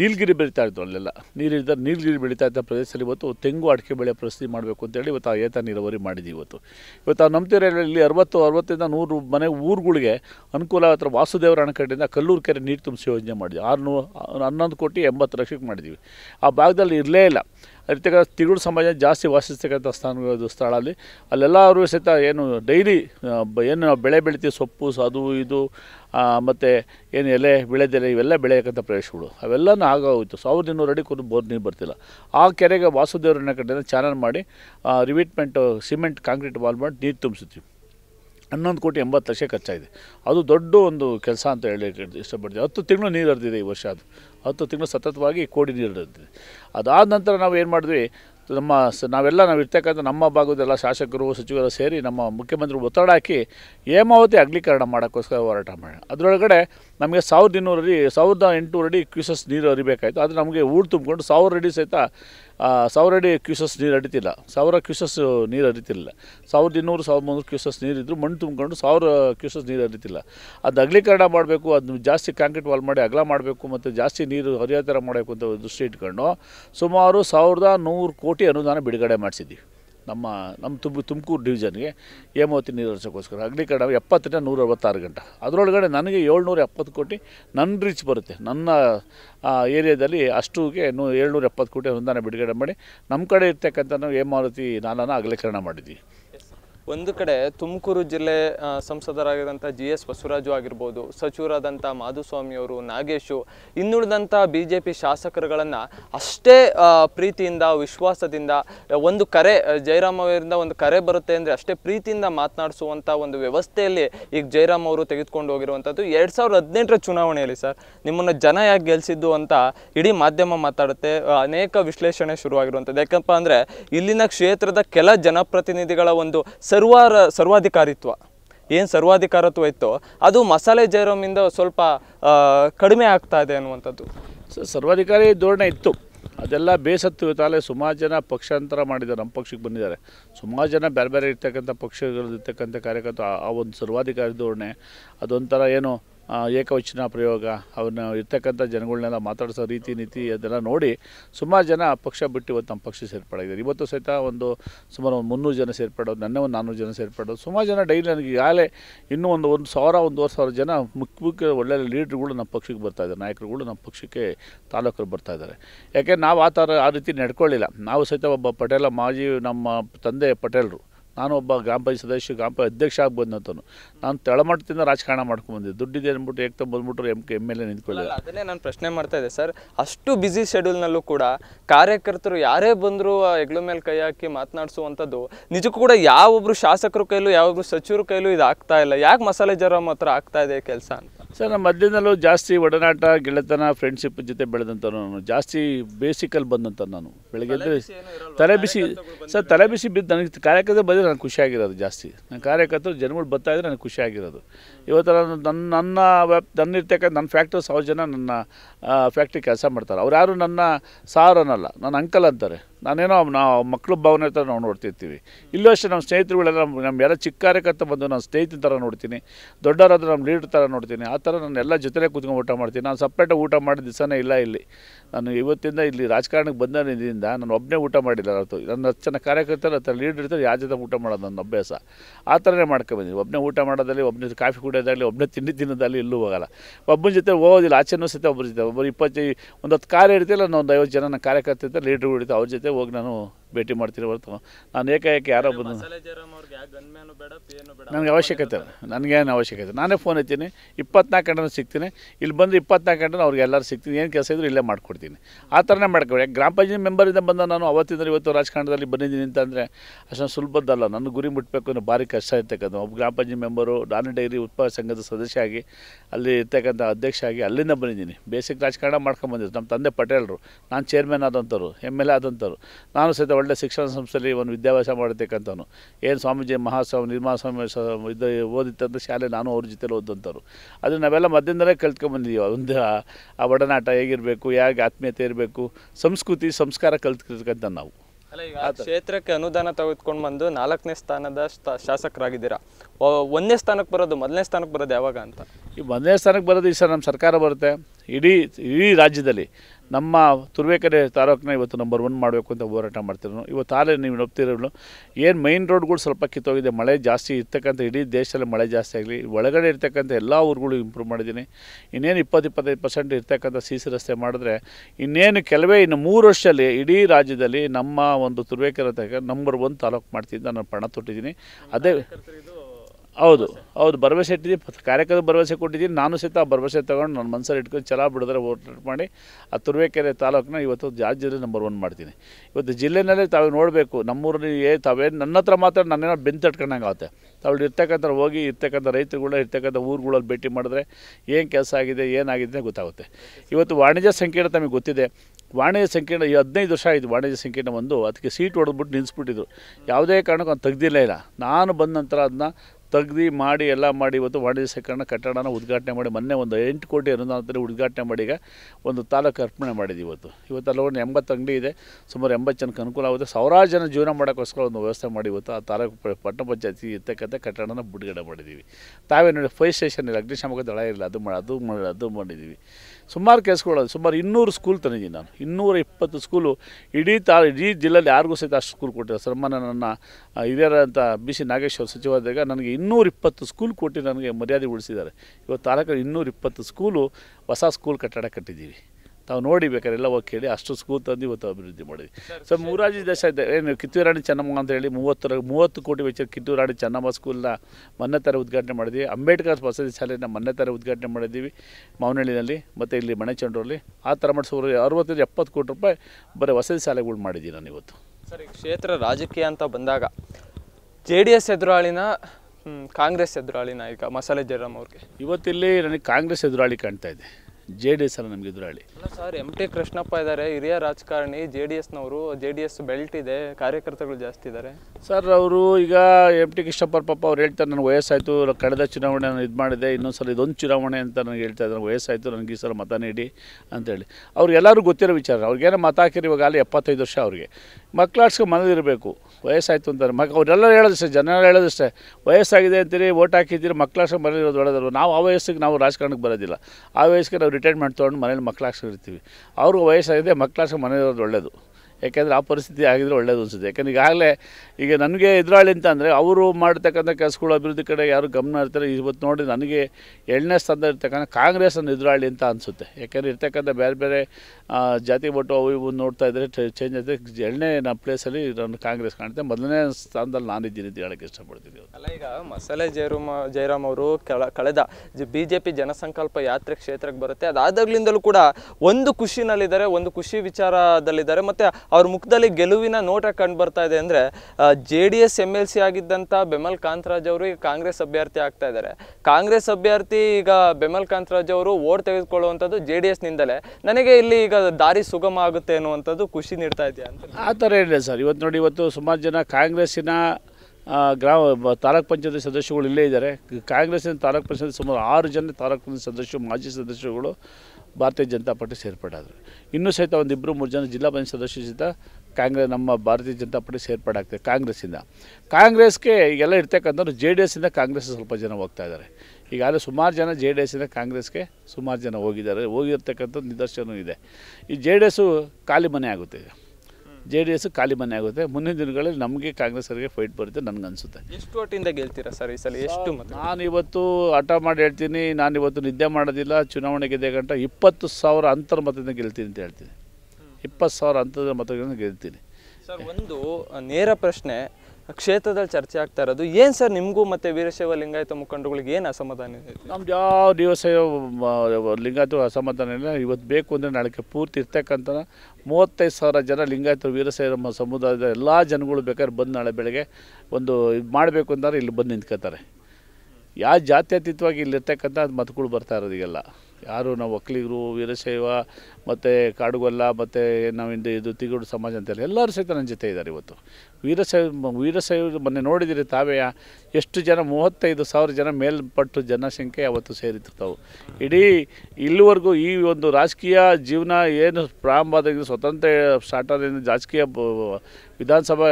ನೀಲಗಿರಿ ಬೆಳೀತಾ ಇದ್ದು ಅಲ್ಲೆಲ್ಲ ನೀರಿದ್ದ ನೀಲಗಿರಿ ಬೆಳೀತಾ ಇದ್ದ ಪ್ರದೇಶದಲ್ಲಿ ಇವತ್ತು ತೆಂಗು ಅಡಿಕೆ ಬೆಳೆ ಪ್ರಸಿದ್ಧಿ ಮಾಡಬೇಕು ಅಂತೇಳಿ ಇವತ್ತು ಆ ಏತ ನೀರಾವರಿ ಮಾಡಿದ್ದೀವಿ ಇವತ್ತು ಇವತ್ತು ನಂಬ್ತೀರ ಇಲ್ಲಿ ಅರವತ್ತು ಅರವತ್ತರಿಂದ ನೂರು ಮನೆ ಊರುಗಳಿಗೆ ಅನುಕೂಲ ಹತ್ರ ವಾಸುದೇವರ ಅಣೆಕಟ್ಟಿಂದ ಕಲ್ಲೂರು ಕೆರೆ ನೀರು ತುಂಬಿಸಿ ಯೋಜನೆ ಮಾಡಿದ್ವಿ ಆರುನೂರು ಹನ್ನೊಂದು ಕೋಟಿ ಎಂಬತ್ತು ಲಕ್ಷಕ್ಕೆ ಮಾಡಿದ್ದೀವಿ ಆ ಭಾಗದಲ್ಲಿ ಇರಲೇ ಇಲ್ಲ ಅದೇ ತಿರುಳು ಸಮಾಜ ಜಾಸ್ತಿ ವಾಸಿಸ್ತಕ್ಕಂಥ ಸ್ಥಾನಗಳು ಸ್ಥಳ ಅಲ್ಲಿ ಅವರು ಸಹಿತ ಏನು ಡೈಲಿ ಏನು ಬೆಳೆ ಬೆಳಿತೀವಿ ಸೊಪ್ಪು ಅದು ಇದು ಮತ್ತು ಏನು ಎಲೆ ಬೆಳೆದೆಲೆ ಇವೆಲ್ಲ ಬೆಳೆಯಕ್ಕಂಥ ಪ್ರದೇಶಗಳು ಅವೆಲ್ಲನೂ ಆಗೋಯಿತು ಸಾವಿರದ ಇನ್ನೂರು ಅಡಿ ಕೂತು ಬೋರ್ ನೀರು ಬರ್ತಿಲ್ಲ ಆ ಕೆರೆಗೆ ವಾಸುದೇವರನ್ನ ಕಡೆಯಿಂದ ಚಾನಲ್ ಮಾಡಿ ರಿವೀಟ್ಮೆಂಟು ಸಿಮೆಂಟ್ ಕಾಂಕ್ರೀಟ್ ವಾಲ್ ಮಾಡಿ ನೀರು ತುಂಬಿಸ್ತೀವಿ ಹನ್ನೊಂದು ಕೋಟಿ ಎಂಬತ್ತು ಲಕ್ಷ ಖರ್ಚಾಗಿದೆ ಅದು ದೊಡ್ಡ ಒಂದು ಕೆಲಸ ಅಂತ ಹೇಳಿ ಇಷ್ಟಪಡ್ತೀವಿ ಹತ್ತು ತಿಂಗಳು ನೀರು ಹರಿದಿದೆ ಈ ವರ್ಷ ಅದು ಹತ್ತು ತಿಂಗಳು ಸತತವಾಗಿ ಕೋಡಿ ನೀರು ಹರಿದಿದೆ ಅದಾದ ನಂತರ ನಾವು ಏನು ಮಾಡಿದ್ವಿ ನಮ್ಮ ಸ ನಾವೆಲ್ಲ ನಾವು ಇರ್ತಕ್ಕಂಥ ನಮ್ಮ ಭಾಗದೆಲ್ಲ ಶಾಸಕರು ಸಚಿವರು ಸೇರಿ ನಮ್ಮ ಮುಖ್ಯಮಂತ್ರಿ ಒತ್ತಡ ಹಾಕಿ ಹೇಮಾವತಿ ಅಗಲೀಕರಣ ಮಾಡೋಕ್ಕೋಸ್ಕರ ಹೋರಾಟ ಮಾಡಿ ಅದರೊಳಗಡೆ ನಮಗೆ ಸಾವಿರದ ಇನ್ನೂರು ಅಡಿ ಸಾವಿರದ ಎಂಟುನೂರು ಅಡಿ ಕ್ಯೂಸಸ್ ನೀರು ಹರಿಬೇಕಾಯಿತು ಆದರೆ ನಮಗೆ ಊರು ತುಂಬಿಕೊಂಡು ಸಾವಿರ ಅಡಿ ಸಹಿತ ಸಾವಿರಡಿ ಅಡಿ ಕ್ಯೂಸಸ್ ನೀರು ಹರಿತಿಲ್ಲ ಸಾವಿರ ಕ್ಯೂಸಸ್ ನೀರು ಅರಿತಿಲ್ಲ ಸಾವಿರದ ಇನ್ನೂರು ಸಾವಿರದ ಮುನ್ನೂರು ಕ್ಯೂಸಸ್ ನೀರಿದ್ದರೂ ಮಣ್ಣು ತುಂಬಿಕೊಂಡು ಸಾವಿರ ಕ್ಯೂಸಸ್ ನೀರು ಅರಿತಿಲ್ಲ ಅದು ಅಗಲೀಕರಣ ಮಾಡಬೇಕು ಅದನ್ನ ಜಾಸ್ತಿ ಕಾಂಕ್ರೀಟ್ ವಾಲ್ ಮಾಡಿ ಅಗಲ ಮಾಡಬೇಕು ಮತ್ತು ಜಾಸ್ತಿ ನೀರು ಹರಿಯೋ ಥರ ಮಾಡಬೇಕು ಅಂತ ದೃಷ್ಟಿ ಇಟ್ಕೊಂಡು ಸುಮಾರು ಸಾವಿರದ ನೂರು ಕೋಟಿ ಅನುದಾನ ಬಿಡುಗಡೆ ಮಾಡಿಸಿದ್ದೀವಿ ನಮ್ಮ ನಮ್ಮ ತುಮ್ ತುಮಕೂರು ಡಿವಿಷನ್ಗೆ ಹೇಮಾವತಿ ನೀರು ಹರಿಸೋಕ್ಕೋಸ್ಕರ ಅಗಲೀಕರಣ ಎಪ್ಪತ್ತರಿಂದ ನೂರ ಅರವತ್ತಾರು ಗಂಟೆ ಅದರೊಳಗಡೆ ನನಗೆ ಏಳ್ನೂರ ಎಪ್ಪತ್ತು ಕೋಟಿ ನನ್ನ ರೀಚ್ ಬರುತ್ತೆ ನನ್ನ ಏರಿಯಾದಲ್ಲಿ ಅಷ್ಟುಗೆ ನೂ ಏಳ್ನೂರ ಎಪ್ಪತ್ತು ಕೋಟಿ ಅನುದಾನ ಬಿಡುಗಡೆ ಮಾಡಿ ನಮ್ಮ ಕಡೆ ಇರ್ತಕ್ಕಂಥ ನಾವು ಹೇಮಾವತಿ ನಾಲನ ಅಗಲೀಕರಣ ಮಾಡಿದ್ವಿ ಒಂದು ಕಡೆ ತುಮಕೂರು ಜಿಲ್ಲೆ ಸಂಸದರಾಗಿರೋಂಥ ಜಿ ಎಸ್ ಬಸವರಾಜು ಆಗಿರ್ಬೋದು ಸಚಿವರಾದಂಥ ಮಾಧುಸ್ವಾಮಿಯವರು ನಾಗೇಶು ಇನ್ನುಳಿದಂಥ ಬಿ ಜೆ ಪಿ ಶಾಸಕರುಗಳನ್ನು ಅಷ್ಟೇ ಪ್ರೀತಿಯಿಂದ ವಿಶ್ವಾಸದಿಂದ ಒಂದು ಕರೆ ಜಯರಾಮ್ ಅವರಿಂದ ಒಂದು ಕರೆ ಬರುತ್ತೆ ಅಂದರೆ ಅಷ್ಟೇ ಪ್ರೀತಿಯಿಂದ ಮಾತನಾಡಿಸುವಂಥ ಒಂದು ವ್ಯವಸ್ಥೆಯಲ್ಲಿ ಈಗ ಜಯರಾಮ್ ಅವರು ತೆಗೆದುಕೊಂಡು ಹೋಗಿರುವಂಥದ್ದು ಎರಡು ಸಾವಿರದ ಹದಿನೆಂಟರ ಚುನಾವಣೆಯಲ್ಲಿ ಸರ್ ನಿಮ್ಮನ್ನು ಜನ ಯಾಕೆ ಗೆಲ್ಲಿಸಿದ್ದು ಅಂತ ಇಡೀ ಮಾಧ್ಯಮ ಮಾತಾಡುತ್ತೆ ಅನೇಕ ವಿಶ್ಲೇಷಣೆ ಶುರುವಾಗಿರುವಂಥದ್ದು ಯಾಕಪ್ಪ ಅಂದರೆ ಇಲ್ಲಿನ ಕ್ಷೇತ್ರದ ಕೆಲ ಜನಪ್ರತಿನಿಧಿಗಳ ಒಂದು ಸರ್ವಾರ ಸರ್ವಾಧಿಕಾರಿತ್ವ ಏನು ಸರ್ವಾಧಿಕಾರತ್ವ ಇತ್ತೋ ಅದು ಮಸಾಲೆ ಜೈರಾಮಿಂದ ಸ್ವಲ್ಪ ಕಡಿಮೆ ಆಗ್ತಾ ಇದೆ ಅನ್ನುವಂಥದ್ದು ಸರ್ವಾಧಿಕಾರಿ ಧೋರಣೆ ಇತ್ತು ಅದೆಲ್ಲ ಬೇಸತ್ತು ತಾಲೆ ಸುಮಾರು ಜನ ಪಕ್ಷಾಂತರ ಮಾಡಿದ್ದಾರೆ ನಮ್ಮ ಪಕ್ಷಕ್ಕೆ ಬಂದಿದ್ದಾರೆ ಸುಮಾರು ಜನ ಬೇರೆ ಬೇರೆ ಇರ್ತಕ್ಕಂಥ ಪಕ್ಷಗಳಿರ್ತಕ್ಕಂಥ ಕಾರ್ಯಕರ್ತ ಆ ಒಂದು ಸರ್ವಾಧಿಕಾರಿ ಧೋರಣೆ ಅದೊಂಥರ ಏನು ಏಕವಚನ ಪ್ರಯೋಗ ಅವ್ರನ್ನ ಇರ್ತಕ್ಕಂಥ ಜನಗಳನ್ನೆಲ್ಲ ಮಾತಾಡಿಸೋ ರೀತಿ ನೀತಿ ಅದೆಲ್ಲ ನೋಡಿ ಸುಮಾರು ಜನ ಪಕ್ಷ ಬಿಟ್ಟು ಇವತ್ತು ನಮ್ಮ ಪಕ್ಷ ಸೇರ್ಪಡಾಗಿದ್ದಾರೆ ಇವತ್ತು ಸಹಿತ ಒಂದು ಸುಮಾರು ಒಂದು ಮುನ್ನೂರು ಜನ ಸೇರ್ಪಡೋದು ನನ್ನೆ ಒಂದು ನಾನ್ನೂರು ಜನ ಸೇರ್ಪಡೋದು ಸುಮಾರು ಜನ ಡೈಲಿ ನನಗೆ ಈಗಾಗಲೇ ಇನ್ನೂ ಒಂದು ಒಂದು ಸಾವಿರ ಒಂದೂವರೆ ಸಾವಿರ ಜನ ಮುಖ್ಯ ಮುಖ್ಯ ಒಳ್ಳೊಳ್ಳೆ ಲೀಡ್ರ್ಗಳು ನಮ್ಮ ಪಕ್ಷಕ್ಕೆ ಬರ್ತಾ ಇದ್ದಾರೆ ನಾಯಕರುಗಳು ನಮ್ಮ ಪಕ್ಷಕ್ಕೆ ತಾಲೂಕರು ಇದ್ದಾರೆ ಯಾಕೆ ನಾವು ಆ ಥರ ಆ ರೀತಿ ನಡ್ಕೊಳ್ಳಿಲ್ಲ ನಾವು ಸಹಿತ ಒಬ್ಬ ಪಟೇಲ ಮಾಜಿ ನಮ್ಮ ತಂದೆ ಪಟೇಲರು ಒಬ್ಬ ಗ್ರಾಮ ಪಂಚಾಯತ್ ಸದಸ್ಯ ಗ್ರಾಮ ಪಂಚಾಯತ್ ಅಧ್ಯಕ್ಷ ಆಗಿ ಬಂದಂತನು ನಾನು ತಳಮಟ್ಟದಿಂದ ರಾಜಕಾರಣ ಬಂದಿದ್ದೆ ದುಡ್ಡಿದೆ ಅಂದ್ಬಿಟ್ಟು ಏಕ್ ಬಂದ್ಬಿಟ್ರು M K M L A ನಿಂತ್ಕೊಳ್ಳಿ ಅದನ್ನೇ ನಾನು ಪ್ರಶ್ನೆ ಮಾಡ್ತಾ ಇದ್ದೆ ಸರ್ ಅಷ್ಟು ಬ್ಯುಸಿ ಶೆಡ್ಯೂಲ್ನಲ್ಲೂ ಕೂಡ ಕಾರ್ಯಕರ್ತರು ಯಾರೇ ಬಂದರೂ ಹೆಗ್ಳ ಮೇಲೆ ಕೈ ಹಾಕಿ ಮಾತನಾಡಿಸುವಂಥದ್ದು ನಿಜಕ್ಕೂ ಕೂಡ ಯಾವೊಬ್ಬರು ಶಾಸಕರ ಕೈಲೂ ಯಾವೊಬ್ಬರು ಸಚಿವರ ಕೈಲೂ ಇದು ಆಗ್ತಾ ಇಲ್ಲ ಯಾಕೆ ಮಸಾಲೆ ಜರ ಮಾತ್ರ ಆಗ್ತಾ ಇದೆ ಕೆಲಸ ಅಂತ ಸರ್ ನಮ್ಮ ಮಧ್ಯದಲ್ಲೂ ಜಾಸ್ತಿ ಒಡನಾಟ ಗೆಳೆತನ ಫ್ರೆಂಡ್ಶಿಪ್ ಜೊತೆ ಬೆಳೆದಂಥವ್ರು ನಾನು ಜಾಸ್ತಿ ಬೇಸಿಕಲ್ಲಿ ಬಂದಂಥ ನಾನು ಬೆಳಗ್ಗೆ ಅಂದರೆ ತಲೆ ಬಿಸಿ ಸರ್ ತಲೆ ಬಿಸಿ ಬಿದ್ದು ನನಗೆ ಕಾರ್ಯಕರ್ತರು ಬಂದರೆ ನಾನು ಖುಷಿಯಾಗಿರೋದು ಜಾಸ್ತಿ ನನ್ನ ಕಾರ್ಯಕರ್ತರು ಜನಗಳು ಬರ್ತಾ ಇದ್ದರೆ ನನಗೆ ಖುಷಿಯಾಗಿರೋದು ಇವತ್ತು ನನ್ನ ನನ್ನ ವ್ಯಾಪ್ ನನ್ನ ಇರ್ತಕ್ಕಂಥ ನನ್ನ ಫ್ಯಾಕ್ಟ್ರಿ ಸಾವಿರ ಜನ ನನ್ನ ಫ್ಯಾಕ್ಟ್ರಿ ಕೆಲಸ ಮಾಡ್ತಾರೆ ಅವ್ರು ಯಾರು ನನ್ನ ಸಾರ್ ಅನ್ನಲ್ಲ ನನ್ನ ಅಂಕಲ್ ಅಂತಾರೆ ನಾನೇನೋ ನಾವು ಮಕ್ಕಳು ಭಾವನೆ ಥರ ನಾವು ನೋಡ್ತಿರ್ತೀವಿ ಇಲ್ಲೂ ಅಷ್ಟೇ ನಮ್ಮ ಸ್ನೇಹಿತರುಗಳೆಲ್ಲ ನಮ್ಮ ನಮ್ಮ ಎಲ್ಲ ಚಿಕ್ಕ ಕಾರ್ಯಕರ್ತ ಬಂದು ನಾನು ಸ್ನೇಹಿತನ ಥರ ನೋಡ್ತೀನಿ ದೊಡ್ಡವರಾದ್ರೆ ನಮ್ಮ ಲೀಡರ್ ಥರ ನೋಡ್ತೀನಿ ಆ ಥರ ನಾನು ಎಲ್ಲ ಜೊತೆಲೇ ಕೂತ್ಕೊಂಡು ಊಟ ಮಾಡ್ತೀನಿ ನಾನು ಸಪ್ರೇಟಾಗಿ ಊಟ ಮಾಡಿದ ದಿವಸನೇ ಇಲ್ಲ ಇಲ್ಲಿ ನಾನು ಇವತ್ತಿಂದ ಇಲ್ಲಿ ರಾಜಕಾರಣಕ್ಕೆ ನಿಧಿಯಿಂದ ನಾನು ಒಬ್ಬನೇ ಊಟ ಮಾಡಿಲ್ಲ ಅವತ್ತು ನನ್ನ ಹತ್ತು ಜನ ಕಾರ್ಯಕರ್ತರು ಥರ ಲೀಡರ್ ಇರ್ತಾರೆ ಯಾವ ಜೊತೆ ಊಟ ಮಾಡೋದು ನನ್ನ ಅಭ್ಯಾಸ ಆ ಥರನೇ ಮಾಡ್ಕೊಂಡ್ಬಂದಿದ್ದೀನಿ ಒಬ್ಬನೇ ಊಟ ಮಾಡೋದಲ್ಲಿ ಒಬ್ಬನೇ ಕಾಫಿ ಕುಡಿಯೋದಾಗಲಿ ಒಬ್ಬನೇ ತಿಂಡಿ ತಿನ್ನೋದಾಗಲಿ ಇಲ್ಲೂ ಹೋಗಲ್ಲ ಒಬ್ಬನ ಜೊತೆ ಹೋಗೋದಿಲ್ಲ ಆಚೆನೂ ಸಹಿತ ಒಬ್ಬರ ಜೊತೆ ಬರೀ ಇಪ್ಪತ್ತೈ ಒಂದು ಹತ್ತು ಕಾರ್ ಹಿಡಿತಿಲ್ಲ ನಾನು ಒಂದು ಐವತ್ತು ಜನನ ನನ್ನ ಕಾರ್ಯಕರ್ತ ಇದ್ದ ಲೀಡ್ರ್ ಹಿಡಿತು ಅವ್ರ ಜೊತೆ ಹೋಗಿ ನಾನು ಭೇಟಿ ಮಾಡ್ತೀರ ಹೊರತು ನಾನು ಏಕಾಏಕಿ ಯಾರೋ ಬಂದು ನನಗೆ ಅವಶ್ಯಕತೆ ನನಗೇನು ಅವಶ್ಯಕತೆ ನಾನೇ ಫೋನ್ ಎತ್ತೀನಿ ಇಪ್ಪತ್ನಾಲ್ಕು ಗಂಟೆ ಸಿಗ್ತೀನಿ ಇಲ್ಲಿ ಬಂದು ಇಪ್ಪತ್ನಾಲ್ಕು ಗಂಟೆ ಅವ್ರಿಗೆ ಎಲ್ಲರೂ ಸಿಗ್ತೀನಿ ಏನು ಕೆಲಸ ಇದ್ರೂ ಇಲ್ಲೇ ಮಾಡ್ಕೊಡ್ತೀನಿ ಆ ಥರನೇ ಮಾಡ್ಕೊಳ್ಳಿ ಗ್ರಾಮ ಪಂಚಾಯತ್ ಮೆಂಬರಿಂದ ಬಂದ ನಾನು ಅವತ್ತಿಂದ ಇವತ್ತು ರಾಜಕಾರಣದಲ್ಲಿ ಬಂದಿದ್ದೀನಿ ಅಂತಂದರೆ ಅಷ್ಟೊಂದು ಸುಲಭದ್ದಲ್ಲ ನನ್ನ ಗುರಿ ಮುಟ್ಟಬೇಕು ಅನ್ನೋ ಭಾರಿ ಕಷ್ಟ ಇರ್ತಕ್ಕಂಥ ಒಬ್ಬ ಗ್ರಾಮ ಪಂಚಾಯತ್ ಮೆಂಬರು ಡಾನ್ ಡೈರಿ ಉತ್ಪಾದ ಸಂಘದ ಸದಸ್ಯ ಆಗಿ ಅಲ್ಲಿ ಇರ್ತಕ್ಕಂಥ ಅಧ್ಯಕ್ಷ ಆಗಿ ಅಲ್ಲಿಂದ ಬಂದಿದ್ದೀನಿ ಬೇಸಿಕ್ ರಾಜಕಾರಣ ಮಾಡ್ಕೊಂಡು ಬಂದಿದ್ದರು ನಮ್ಮ ತಂದೆ ಪಟೇಲರು ನಾನು ಚೇರ್ಮನ್ ಆದಂಥವ್ರು ಎಮ್ ಎಲ್ ಎ ಆದಂಥವ್ರು ನಾನು ಸಹಿತ ಒಳ್ಳೆ ಶಿಕ್ಷಣ ಸಂಸ್ಥೆಯಲ್ಲಿ ಒಂದು ವಿದ್ಯಾಭ್ಯಾಸ ಮಾಡಿರ್ತಕ್ಕಂಥವನು ಏನು ಸ್ವಾಮೀಜಿ ಮಹಾಸ್ವಾಮಿ ನಿರ್ಮಾ ಸ್ವಾಮಿ ಇದು ಓದಿತ್ತಂದ್ರೆ ಶಾಲೆ ನಾನು ಅವ್ರ ಜೊತೆಲಿ ಓದಂಥವ್ರು ಅದು ನಾವೆಲ್ಲ ಮಧ್ಯದಿಂದಲೇ ಕಲ್ತ್ಕೊಂಡ್ಬಂದಿದ್ದೀವಿ ಒಂದು ಆ ಒಡನಾಟ ಹೇಗಿರಬೇಕು ಹೇಗೆ ಆತ್ಮೀಯತೆ ಇರಬೇಕು ಸಂಸ್ಕೃತಿ ಸಂಸ್ಕಾರ ಕಲ್ತ್ಕಂತ ನಾವು ಕ್ಷೇತ್ರಕ್ಕೆ ಅನುದಾನ ತೆಗೆದುಕೊಂಡು ಬಂದು ನಾಲ್ಕನೇ ಸ್ಥಾನದ ಶಾಸಕರಾಗಿದ್ದೀರಾ ಒಂದನೇ ಸ್ಥಾನಕ್ಕೆ ಬರೋದು ಮೊದಲನೇ ಸ್ಥಾನಕ್ಕೆ ಬರೋದು ಯಾವಾಗ ಅಂತ ಈ ಮೊದಲನೇ ಸ್ಥಾನಕ್ಕೆ ಬರೋದು ಈ ಸರ್ ನಮ್ಮ ಸರ್ಕಾರ ಬರುತ್ತೆ ಇಡೀ ಇಡೀ ರಾಜ್ಯದಲ್ಲಿ ನಮ್ಮ ತುರುವೇಕೆರೆ ತಾಲೂಕನ್ನ ಇವತ್ತು ನಂಬರ್ ಒನ್ ಮಾಡಬೇಕು ಅಂತ ಹೋರಾಟ ಮಾಡ್ತಿರೋ ಇವತ್ತು ಆಲೆ ನೀವು ನೋಡ್ತಿರೋನು ಏನು ಮೈನ್ ರೋಡ್ಗಳು ಸ್ವಲ್ಪ ಕಿತ್ತೋಗಿದೆ ಮಳೆ ಜಾಸ್ತಿ ಇರ್ತಕ್ಕಂಥ ಇಡೀ ದೇಶದಲ್ಲಿ ಮಳೆ ಜಾಸ್ತಿ ಆಗಲಿ ಒಳಗಡೆ ಇರ್ತಕ್ಕಂಥ ಎಲ್ಲ ಊರುಗಳು ಇಂಪ್ರೂವ್ ಮಾಡಿದ್ದೀನಿ ಇನ್ನೇನು ಇಪ್ಪತ್ತು ಇಪ್ಪತ್ತೈದು ಪರ್ಸೆಂಟ್ ಇರ್ತಕ್ಕಂಥ ಸಿ ಸಿ ರಸ್ತೆ ಮಾಡಿದ್ರೆ ಇನ್ನೇನು ಕೆಲವೇ ಇನ್ನು ಮೂರು ವರ್ಷದಲ್ಲಿ ಇಡೀ ರಾಜ್ಯದಲ್ಲಿ ನಮ್ಮ ಒಂದು ತುರುವೇಕೆರೆ ನಂಬರ್ ಒನ್ ತಾಲೂಕು ಮಾಡ್ತಿದ್ದ ನಾನು ಪಣ ತೊಟ್ಟಿದ್ದೀನಿ ಅದೇ ಹೌದು ಹೌದು ಭರವಸೆ ಇಟ್ಟಿದ್ದೀನಿ ಕಾರ್ಯಕ್ರಮದ ಭರವಸೆ ಕೊಟ್ಟಿದ್ದೀನಿ ನಾನು ಸಹಿತ ಆ ಭರವಸೆ ತೊಗೊಂಡು ನನ್ನ ಮನಸ್ಸಲ್ಲಿ ಇಟ್ಕೊಂಡು ಚಲಾ ಬಿಡಿದ್ರೆ ಓಟ್ ಮಾಡಿ ಆ ತುರುವೇಕೆರೆ ತಾಲೂಕನ್ನ ಇವತ್ತು ರಾಜ್ಯದಲ್ಲಿ ನಂಬರ್ ಒನ್ ಮಾಡ್ತೀನಿ ಇವತ್ತು ಜಿಲ್ಲೆನಲ್ಲೇ ತಾವೇ ನೋಡಬೇಕು ನಮ್ಮೂರಲ್ಲಿ ಏ ತಾವೇ ನನ್ನ ಹತ್ರ ಮಾತ್ರ ನನ್ನೇನೋ ಬೆನ್ ತಟ್ಕೊಂಡಂಗೆ ಆಗುತ್ತೆ ತಾವು ಇರ್ತಕ್ಕಂಥ ಹೋಗಿ ಇರ್ತಕ್ಕಂಥ ರೈತರುಗಳ ಇರ್ತಕ್ಕಂಥ ಊರುಗಳಲ್ಲಿ ಭೇಟಿ ಮಾಡಿದ್ರೆ ಏನು ಕೆಲಸ ಆಗಿದೆ ಏನಾಗಿದೆ ಗೊತ್ತಾಗುತ್ತೆ ಇವತ್ತು ವಾಣಿಜ್ಯ ಸಂಕೀರ್ಣ ತಮಗೆ ಗೊತ್ತಿದೆ ವಾಣಿಜ್ಯ ಸಂಕೀರ್ಣ ಈ ಹದಿನೈದು ವರ್ಷ ಆಯಿತು ವಾಣಿಜ್ಯ ಸಂಕೀರ್ಣ ಒಂದು ಅದಕ್ಕೆ ಸೀಟ್ ಹೊಡೆದ್ಬಿಟ್ಟು ನಿಲ್ಲಿಸ್ಬಿಟ್ಟಿದ್ರು ಯಾವುದೇ ಕಾರಣಕ್ಕೂ ಅವ್ನು ತೆಗ್ದಿಲ್ಲ ಇಲ್ಲ ನಾನು ಬಂದ ನಂತರ ಅದನ್ನ ತೆಗ್ದು ಮಾಡಿ ಎಲ್ಲ ಮಾಡಿ ಇವತ್ತು ವಾಣಿಜ್ಯ ಸೇಕರಣ ಕಟ್ಟಡನ ಉದ್ಘಾಟನೆ ಮಾಡಿ ಮೊನ್ನೆ ಒಂದು ಎಂಟು ಕೋಟಿ ಅನುದಾನದಲ್ಲಿ ಉದ್ಘಾಟನೆ ಮಾಡಿ ಈಗ ಒಂದು ತಾಲೂಕು ಅರ್ಪಣೆ ಮಾಡಿದ ಇವತ್ತು ಇವತ್ತು ಅಲ್ಲಿ ಒಂದು ಎಂಬತ್ತು ಅಂಗಡಿ ಇದೆ ಸುಮಾರು ಎಂಬತ್ತು ಜನಕ್ಕೆ ಅನುಕೂಲ ಆಗುತ್ತೆ ಸಾವಿರಾರು ಜನ ಜೀವನ ಮಾಡೋಕ್ಕೋಸ್ಕರ ಒಂದು ವ್ಯವಸ್ಥೆ ಮಾಡಿ ಇವತ್ತು ಆ ತಾಲೂಕು ಪಟ್ಟಣ ಪಂಚಾಯತಿ ಇರ್ತಕ್ಕಂಥ ಕಟ್ಟಡನ ಬಿಡುಗಡೆ ಮಾಡಿದ್ದೀವಿ ತಾವೇ ನೋಡಿ ಫೈರ್ ಸ್ಟೇಷನ್ ಇಲ್ಲ ಅಗ್ನಿಶಾಮಕ ದಳ ಇಲ್ಲ ಅದು ಮಾಡಿ ಅದು ಮಾಡಿ ಅದು ಮಾಡಿದ್ದೀವಿ ಸುಮಾರು ಕೆಲಸಗಳಲ್ಲ ಸುಮಾರು ಇನ್ನೂರು ಸ್ಕೂಲ್ ತಂದಿದ್ದೀನಿ ನಾನು ಇನ್ನೂರ ಇಪ್ಪತ್ತು ಸ್ಕೂಲು ಇಡೀ ತಾ ಇಡೀ ಜಿಲ್ಲೆಯಲ್ಲಿ ಯಾರಿಗೂ ಸಹಿತ ಅಷ್ಟು ಸ್ಕೂಲ್ ಕೊಟ್ಟಿದ್ದಾರೆ ಸನ್ಮಾನ ನನ್ನ ಹಿರಿಯರಾದಂಥ ಬಿ ಸಿ ನಾಗೇಶ್ವರ್ ಸಚಿವಾದಾಗ ನನಗೆ ಇನ್ನೂರ ಇಪ್ಪತ್ತು ಸ್ಕೂಲ್ ಕೊಟ್ಟು ನನಗೆ ಮರ್ಯಾದೆ ಉಳಿಸಿದ್ದಾರೆ ಇವತ್ತು ತಾಲೂಕಲ್ಲಿ ಇನ್ನೂರ ಇಪ್ಪತ್ತು ಸ್ಕೂಲು ಹೊಸ ಸ್ಕೂಲ್ ಕಟ್ಟಡ ಕಟ್ಟಿದ್ದೀವಿ ತಾವು ನೋಡಿ ಎಲ್ಲ ಹೋಗಿ ಕೇಳಿ ಅಷ್ಟು ಸ್ಕೂಲ್ ತಂದು ಇವತ್ತು ಅಭಿವೃದ್ಧಿ ಮಾಡಿದ್ವಿ ಸರ್ ಮೂರಾಜಿ ದೇಶ ಏನು ಕಿತ್ತೂರು ರಾಣಿ ಚೆನ್ನಮ್ಮ ಅಂತ ಹೇಳಿ ಮೂವತ್ತರ ಮೂವತ್ತು ಕೋಟಿ ವೆಚ್ಚ ಕಿತ್ತೂರು ರಾಣಿ ಚೆನ್ನಮ್ಮ ಸ್ಕೂಲ್ನ ಮೊನ್ನೆ ಥರ ಉದ್ಘಾಟನೆ ಮಾಡಿದ್ವಿ ಅಂಬೇಡ್ಕರ್ ವಸತಿ ಶಾಲೆನ ಮೊನ್ನೆ ಥರ ಉದ್ಘಾಟನೆ ಮಾಡಿದ್ದೀವಿ ಮಾವನಹಳ್ಳಿನಲ್ಲಿ ಮತ್ತು ಇಲ್ಲಿ ಮಣೆಚಂಡ್ರಲ್ಲಿ ಆ ಥರ ಮಾಡಿಸೋರು ಅರವತ್ತರಿಂದ ಎಪ್ಪತ್ತು ಕೋಟಿ ರೂಪಾಯಿ ಬರೀ ವಸತಿ ಶಾಲೆಗಳು ಮಾಡಿದ್ದೀನಿ ನಾನು ಇವತ್ತು ಸರಿ ಕ್ಷೇತ್ರ ರಾಜಕೀಯ ಅಂತ ಬಂದಾಗ ಜೆ ಡಿ ಎಸ್ ಎದುರಾಳಿನ ಕಾಂಗ್ರೆಸ್ ಎದುರಾಳಿನ ಈಗ ಮಸಾಲೆ ಜಯರಾಮ್ ಅವ್ರಿಗೆ ಇವತ್ತಿಲ್ಲಿ ನನಗೆ ಕಾಂಗ್ರೆಸ್ ಎದುರಾಳಿ ಕಾಣ್ತಾ ಇದೆ ಜೆ ಡಿ ಎಸ್ ಅಲ್ಲ ನಮಗೆ ಎದುರಾಳಿ ಸರ್ ಎಂ ಟಿ ಕೃಷ್ಣಪ್ಪ ಇದ್ದಾರೆ ಹಿರಿಯ ರಾಜಕಾರಣಿ ಜೆ ಡಿ ಎಸ್ನವರು ಜೆ ಡಿ ಎಸ್ ಬೆಲ್ಟ್ ಇದೆ ಕಾರ್ಯಕರ್ತರು ಜಾಸ್ತಿ ಇದ್ದಾರೆ ಸರ್ ಅವರು ಈಗ ಎಂ ಟಿ ಕೃಷ್ಣಪ್ಪ ಪಾಪ ಅವ್ರು ಹೇಳ್ತಾರೆ ನನಗೆ ವಯಸ್ಸಾಯಿತು ಕಳೆದ ಚುನಾವಣೆ ನಾನು ಇದು ಮಾಡಿದೆ ಇನ್ನೊಂದು ಸಲ ಇದೊಂದು ಚುನಾವಣೆ ಅಂತ ನನಗೆ ಹೇಳ್ತಾ ಇದ್ದಾರೆ ವಯಸ್ಸಾಯಿತು ನನಗೆ ಈ ಸಲ ಮತ ನೀಡಿ ಅಂತೇಳಿ ಅವ್ರಿಗೆಲ್ಲರೂ ಗೊತ್ತಿರೋ ವಿಚಾರ ಅವ್ರಿಗೇನೋ ಮತ ಹಾಕಿರಿ ಇವಾಗ ಅಲ್ಲಿ ಎಪ್ಪತ್ತೈದು ವರ್ಷ ಅವ್ರಿಗೆ ಮಕ್ಕಳು ಮನೇಲಿರಬೇಕು ವಯಸ್ಸಾಯಿತು ಅಂತಾರೆ ಮಗ ಅವರೆಲ್ಲ ಹೇಳೋದಷ್ಟೇ ಜನ ಹೇಳೋದಷ್ಟೇ ವಯಸ್ಸಾಗಿದೆ ಅಂತೀರಿ ಓಟ್ ಹಾಕಿದ್ದೀರಿ ಮನೆ ಇರೋದು ಒಳ್ಳೆಯದರು ನಾವು ಆ ವಯಸ್ಸಿಗೆ ನಾವು ರಾಜಕಾರಣಕ್ಕೆ ಬರೋದಿಲ್ಲ ಆ ವಯಸ್ಸಿಗೆ ನಾವು ರಿಟೈರ್ಮೆಂಟ್ ತೊಗೊಂಡು ಮನೇಲಿ ಮಕ್ಕಳಾಕ್ಷ ಇರ್ತೀವಿ ಅವ್ರಿಗೆ ವಯಸ್ಸಾಗಿದೆ ಮನೆ ಮನೇಲಿರೋದು ಒಳ್ಳೆಯದು ಯಾಕೆಂದರೆ ಆ ಪರಿಸ್ಥಿತಿ ಆಗಿದ್ರೆ ಒಳ್ಳೇದು ಅನಿಸುತ್ತೆ ಯಾಕಂದ್ರೆ ಈಗಾಗಲೇ ಈಗ ನನಗೆ ಎದುರಾಳಿ ಅಂತ ಅಂದರೆ ಅವರು ಮಾಡ್ತಕ್ಕಂಥ ಕೆಲಸಗಳು ಅಭಿವೃದ್ಧಿ ಕಡೆ ಯಾರು ಗಮನ ಇರ್ತಾರೆ ಇವತ್ತು ನೋಡಿ ನನಗೆ ಎರಡನೇ ಸ್ಥಾನದಲ್ಲಿ ಇರ್ತಕ್ಕಂಥ ಅನ್ನ ಎದುರಾಳಿ ಅಂತ ಅನಿಸುತ್ತೆ ಯಾಕೆಂದರೆ ಇರ್ತಕ್ಕಂಥ ಬೇರೆ ಬೇರೆ ಜಾತಿ ಒಟ್ಟು ಅವು ಇವು ನೋಡ್ತಾ ಇದ್ದರೆ ಚೇಂಜ್ ಆದರೆ ಎರಡನೇ ನಮ್ಮ ಪ್ಲೇಸಲ್ಲಿ ನಾನು ಕಾಂಗ್ರೆಸ್ ಕಾಣುತ್ತೆ ಮೊದಲನೇ ಸ್ಥಾನದಲ್ಲಿ ನಾನಿದ್ದೀನಿ ಅಂತ ಹೇಳೋಕ್ಕೆ ಇಷ್ಟಪಡ್ತೀನಿ ಅಲ್ಲ ಈಗ ಮಸಾಲೆ ಜಯರಾಮ ಜಯರಾಮ್ ಅವರು ಕಳೆದ ಬಿ ಜೆ ಪಿ ಜನಸಂಕಲ್ಪ ಯಾತ್ರೆ ಕ್ಷೇತ್ರಕ್ಕೆ ಬರುತ್ತೆ ಅದಾದಾಗ್ಲಿಂದಲೂ ಕೂಡ ಒಂದು ಖುಷಿನಲ್ಲಿದ್ದಾರೆ ಒಂದು ಖುಷಿ ವಿಚಾರದಲ್ಲಿದ್ದಾರೆ ಮತ್ತು ಅವ್ರ ಮುಖದಲ್ಲಿ ಗೆಲುವಿನ ನೋಟ ಕಂಡು ಬರ್ತಾ ಇದೆ ಅಂದರೆ J D S M L C ಆಗಿದ್ದಂಥ ಬೆಮಲ್ ಕಾಂತರಾಜ್ ಅವರು ಈಗ ಕಾಂಗ್ರೆಸ್ ಅಭ್ಯರ್ಥಿ ಆಗ್ತಾ ಇದ್ದಾರೆ ಕಾಂಗ್ರೆಸ್ ಅಭ್ಯರ್ಥಿ ಈಗ ಬೆಮಲ್ ಕಾಂತರಾಜ್ ಅವರು ಓಟ್ ತೆಗೆದುಕೊಳ್ಳುವಂಥದ್ದು ಜೆ ಡಿ ಎಸ್ನಿಂದಲೇ ನನಗೆ ಇಲ್ಲಿ ಈಗ ದಾರಿ ಸುಗಮ ಆಗುತ್ತೆ ಅನ್ನುವಂಥದ್ದು ಖುಷಿ ನೀಡ್ತಾ ಇದೆಯಾ ಅಂತ ಆ ಥರ ಏನಿಲ್ಲ ಸರ್ ಇವತ್ತು ನೋಡಿ ಇವತ್ತು ಸುಮಾರು ಜನ ಕಾಂಗ್ರೆಸ್ಸಿನ ಗ್ರಾಮ ತಾಲೂಕ್ ಪಂಚಾಯತ್ ಸದಸ್ಯಗಳು ಇಲ್ಲೇ ಇದ್ದಾರೆ ಕಾಂಗ್ರೆಸ್ಸಿನ ತಾಲೂಕ್ ಪಂಚಾಯತ್ ಸುಮಾರು ಆರು ಜನ ತಾಲೂಕ್ ಪಂಚಾಯತ್ ಸದಸ್ಯರು ಮಾಜಿ ಸದಸ್ಯರುಗಳು ಭಾರತೀಯ ಜನತಾ ಪಾರ್ಟಿ ಸೇರ್ಪಡಾದರು ಇನ್ನೂ ಸಹಿತ ಒಂದು ಇಬ್ಬರು ಮೂರು ಜನ ಜಿಲ್ಲಾ ಪಂಚಾಯತ್ ಸದಸ್ಯ ಸಹಿತ ಕಾಂಗ್ರೆಸ್ ನಮ್ಮ ಭಾರತೀಯ ಜನತಾ ಪಾರ್ಟಿ ಸೇರ್ಪಡಾಗ್ತದೆ ಕಾಂಗ್ರೆಸ್ಸಿಂದ ಕಾಂಗ್ರೆಸ್ಗೆ ಈಗೆಲ್ಲ ಇರ್ತಕ್ಕಂಥವ್ರು ಜೆ ಡಿ ಎಸ್ಸಿಂದ ಕಾಂಗ್ರೆಸ್ ಸ್ವಲ್ಪ ಜನ ಹೋಗ್ತಾ ಇದ್ದಾರೆ ಈಗಾಗಲೇ ಸುಮಾರು ಜನ ಜೆ ಡಿ ಎಸ್ಸಿಂದ ಕಾಂಗ್ರೆಸ್ಗೆ ಸುಮಾರು ಜನ ಹೋಗಿದ್ದಾರೆ ಹೋಗಿರ್ತಕ್ಕಂಥ ನಿದರ್ಶನವೂ ಇದೆ ಈ ಜೆ ಡಿ ಎಸ್ಸು ಖಾಲಿ ಮನೆ ಆಗುತ್ತೆ ಈಗ ಜೆ ಡಿ ಎಸ್ ಖಾಲಿ ಮನೆ ಆಗುತ್ತೆ ಮುಂದಿನ ದಿನಗಳಲ್ಲಿ ನಮಗೆ ಕಾಂಗ್ರೆಸ್ ಅವರಿಗೆ ಫೈಟ್ ಬರುತ್ತೆ ಅನ್ಸುತ್ತೆ ಎಷ್ಟು ಒಟ್ಟಿಂದ ಗೆಲ್ತೀರಾ ಸರ್ ಈ ಸಲ ಎಷ್ಟು ನಾನು ಇವತ್ತು ಹಠ ಮಾಡಿ ಹೇಳ್ತೀನಿ ನಾನು ಇವತ್ತು ನಿದ್ದೆ ಮಾಡೋದಿಲ್ಲ ಚುನಾವಣೆ ಗೆದ್ದೆ ಗಂಟ ಇಪ್ಪತ್ತು ಸಾವಿರ ಅಂತರ ಮತದಿಂದ ಗೆಲ್ತೀನಿ ಅಂತ ಹೇಳ್ತೀನಿ ಇಪ್ಪತ್ತು ಸಾವಿರ ಅಂತರ ಮತಗಳನ್ನು ಗೆಲ್ತೀನಿ ಸರ್ ಒಂದು ನೇರ ಪ್ರಶ್ನೆ ಕ್ಷೇತ್ರದಲ್ಲಿ ಚರ್ಚೆ ಆಗ್ತಾ ಇರೋದು ಏನು ಸರ್ ನಿಮಗೂ ಮತ್ತು ವೀರಶೈವ ಲಿಂಗಾಯತ ಮುಖಂಡಗಳಿಗೆ ಏನು ಅಸಮಾಧಾನ ಇದೆ ನಮ್ದು ಯಾವ ದಿವಸೈವ ಲಿಂಗಾಯತ ಅಸಮಾಧಾನ ಇಲ್ಲ ಇವತ್ತು ಬೇಕು ಅಂದರೆ ನಾಳೆ ಪೂರ್ತಿ ಇರ್ತಕ್ಕಂಥ ಮೂವತ್ತೈದು ಸಾವಿರ ಜನ ಲಿಂಗಾಯತ ವೀರಶೈವ ಸಮುದಾಯದ ಎಲ್ಲ ಜನಗಳು ಬೇಕಾದ್ರೆ ಬಂದು ನಾಳೆ ಬೆಳಗ್ಗೆ ಒಂದು ಇದು ಮಾಡಬೇಕು ಅಂತಾರೆ ಇಲ್ಲಿ ಬಂದು ನಿಂತ್ಕೋತಾರೆ ಯಾವ ಜಾತ್ಯತೀತವಾಗಿ ಇಲ್ಲಿರ್ತಕ್ಕಂಥ ಮತಗಳು ಬರ್ತಾ ಇರೋದು ಯಾರು ನಾವು ಒಕ್ಕಲಿಗರು ವೀರಶೈವ ಮತ್ತು ಕಾಡುಗೊಲ್ಲ ಮತ್ತು ನಾವಿಂದು ಇದು ತಿಗೋಡು ಸಮಾಜ ಅಂತೇಳಿ ಎಲ್ಲರೂ ಸಹಿತ ನನ್ನ ಜೊತೆ ಇದ್ದಾರೆ ಇವತ್ತು ವೀರಶೈವ ವೀರಶೈವ ಮೊನ್ನೆ ನೋಡಿದಿರಿ ತಾವೇ ಎಷ್ಟು ಜನ ಮೂವತ್ತೈದು ಸಾವಿರ ಜನ ಮೇಲ್ಪಟ್ಟು ಜನಸಂಖ್ಯೆ ಅವತ್ತು ಸೇರಿತಿರ್ತಾವೆ ಇಡೀ ಇಲ್ಲಿವರೆಗೂ ಈ ಒಂದು ರಾಜಕೀಯ ಜೀವನ ಏನು ಪ್ರಾರಂಭ ಸ್ವತಂತ್ರ ಸ್ಟಾರ್ಟ್ ಆದ್ರಿಂದ ರಾಜಕೀಯ ವಿಧಾನಸಭಾ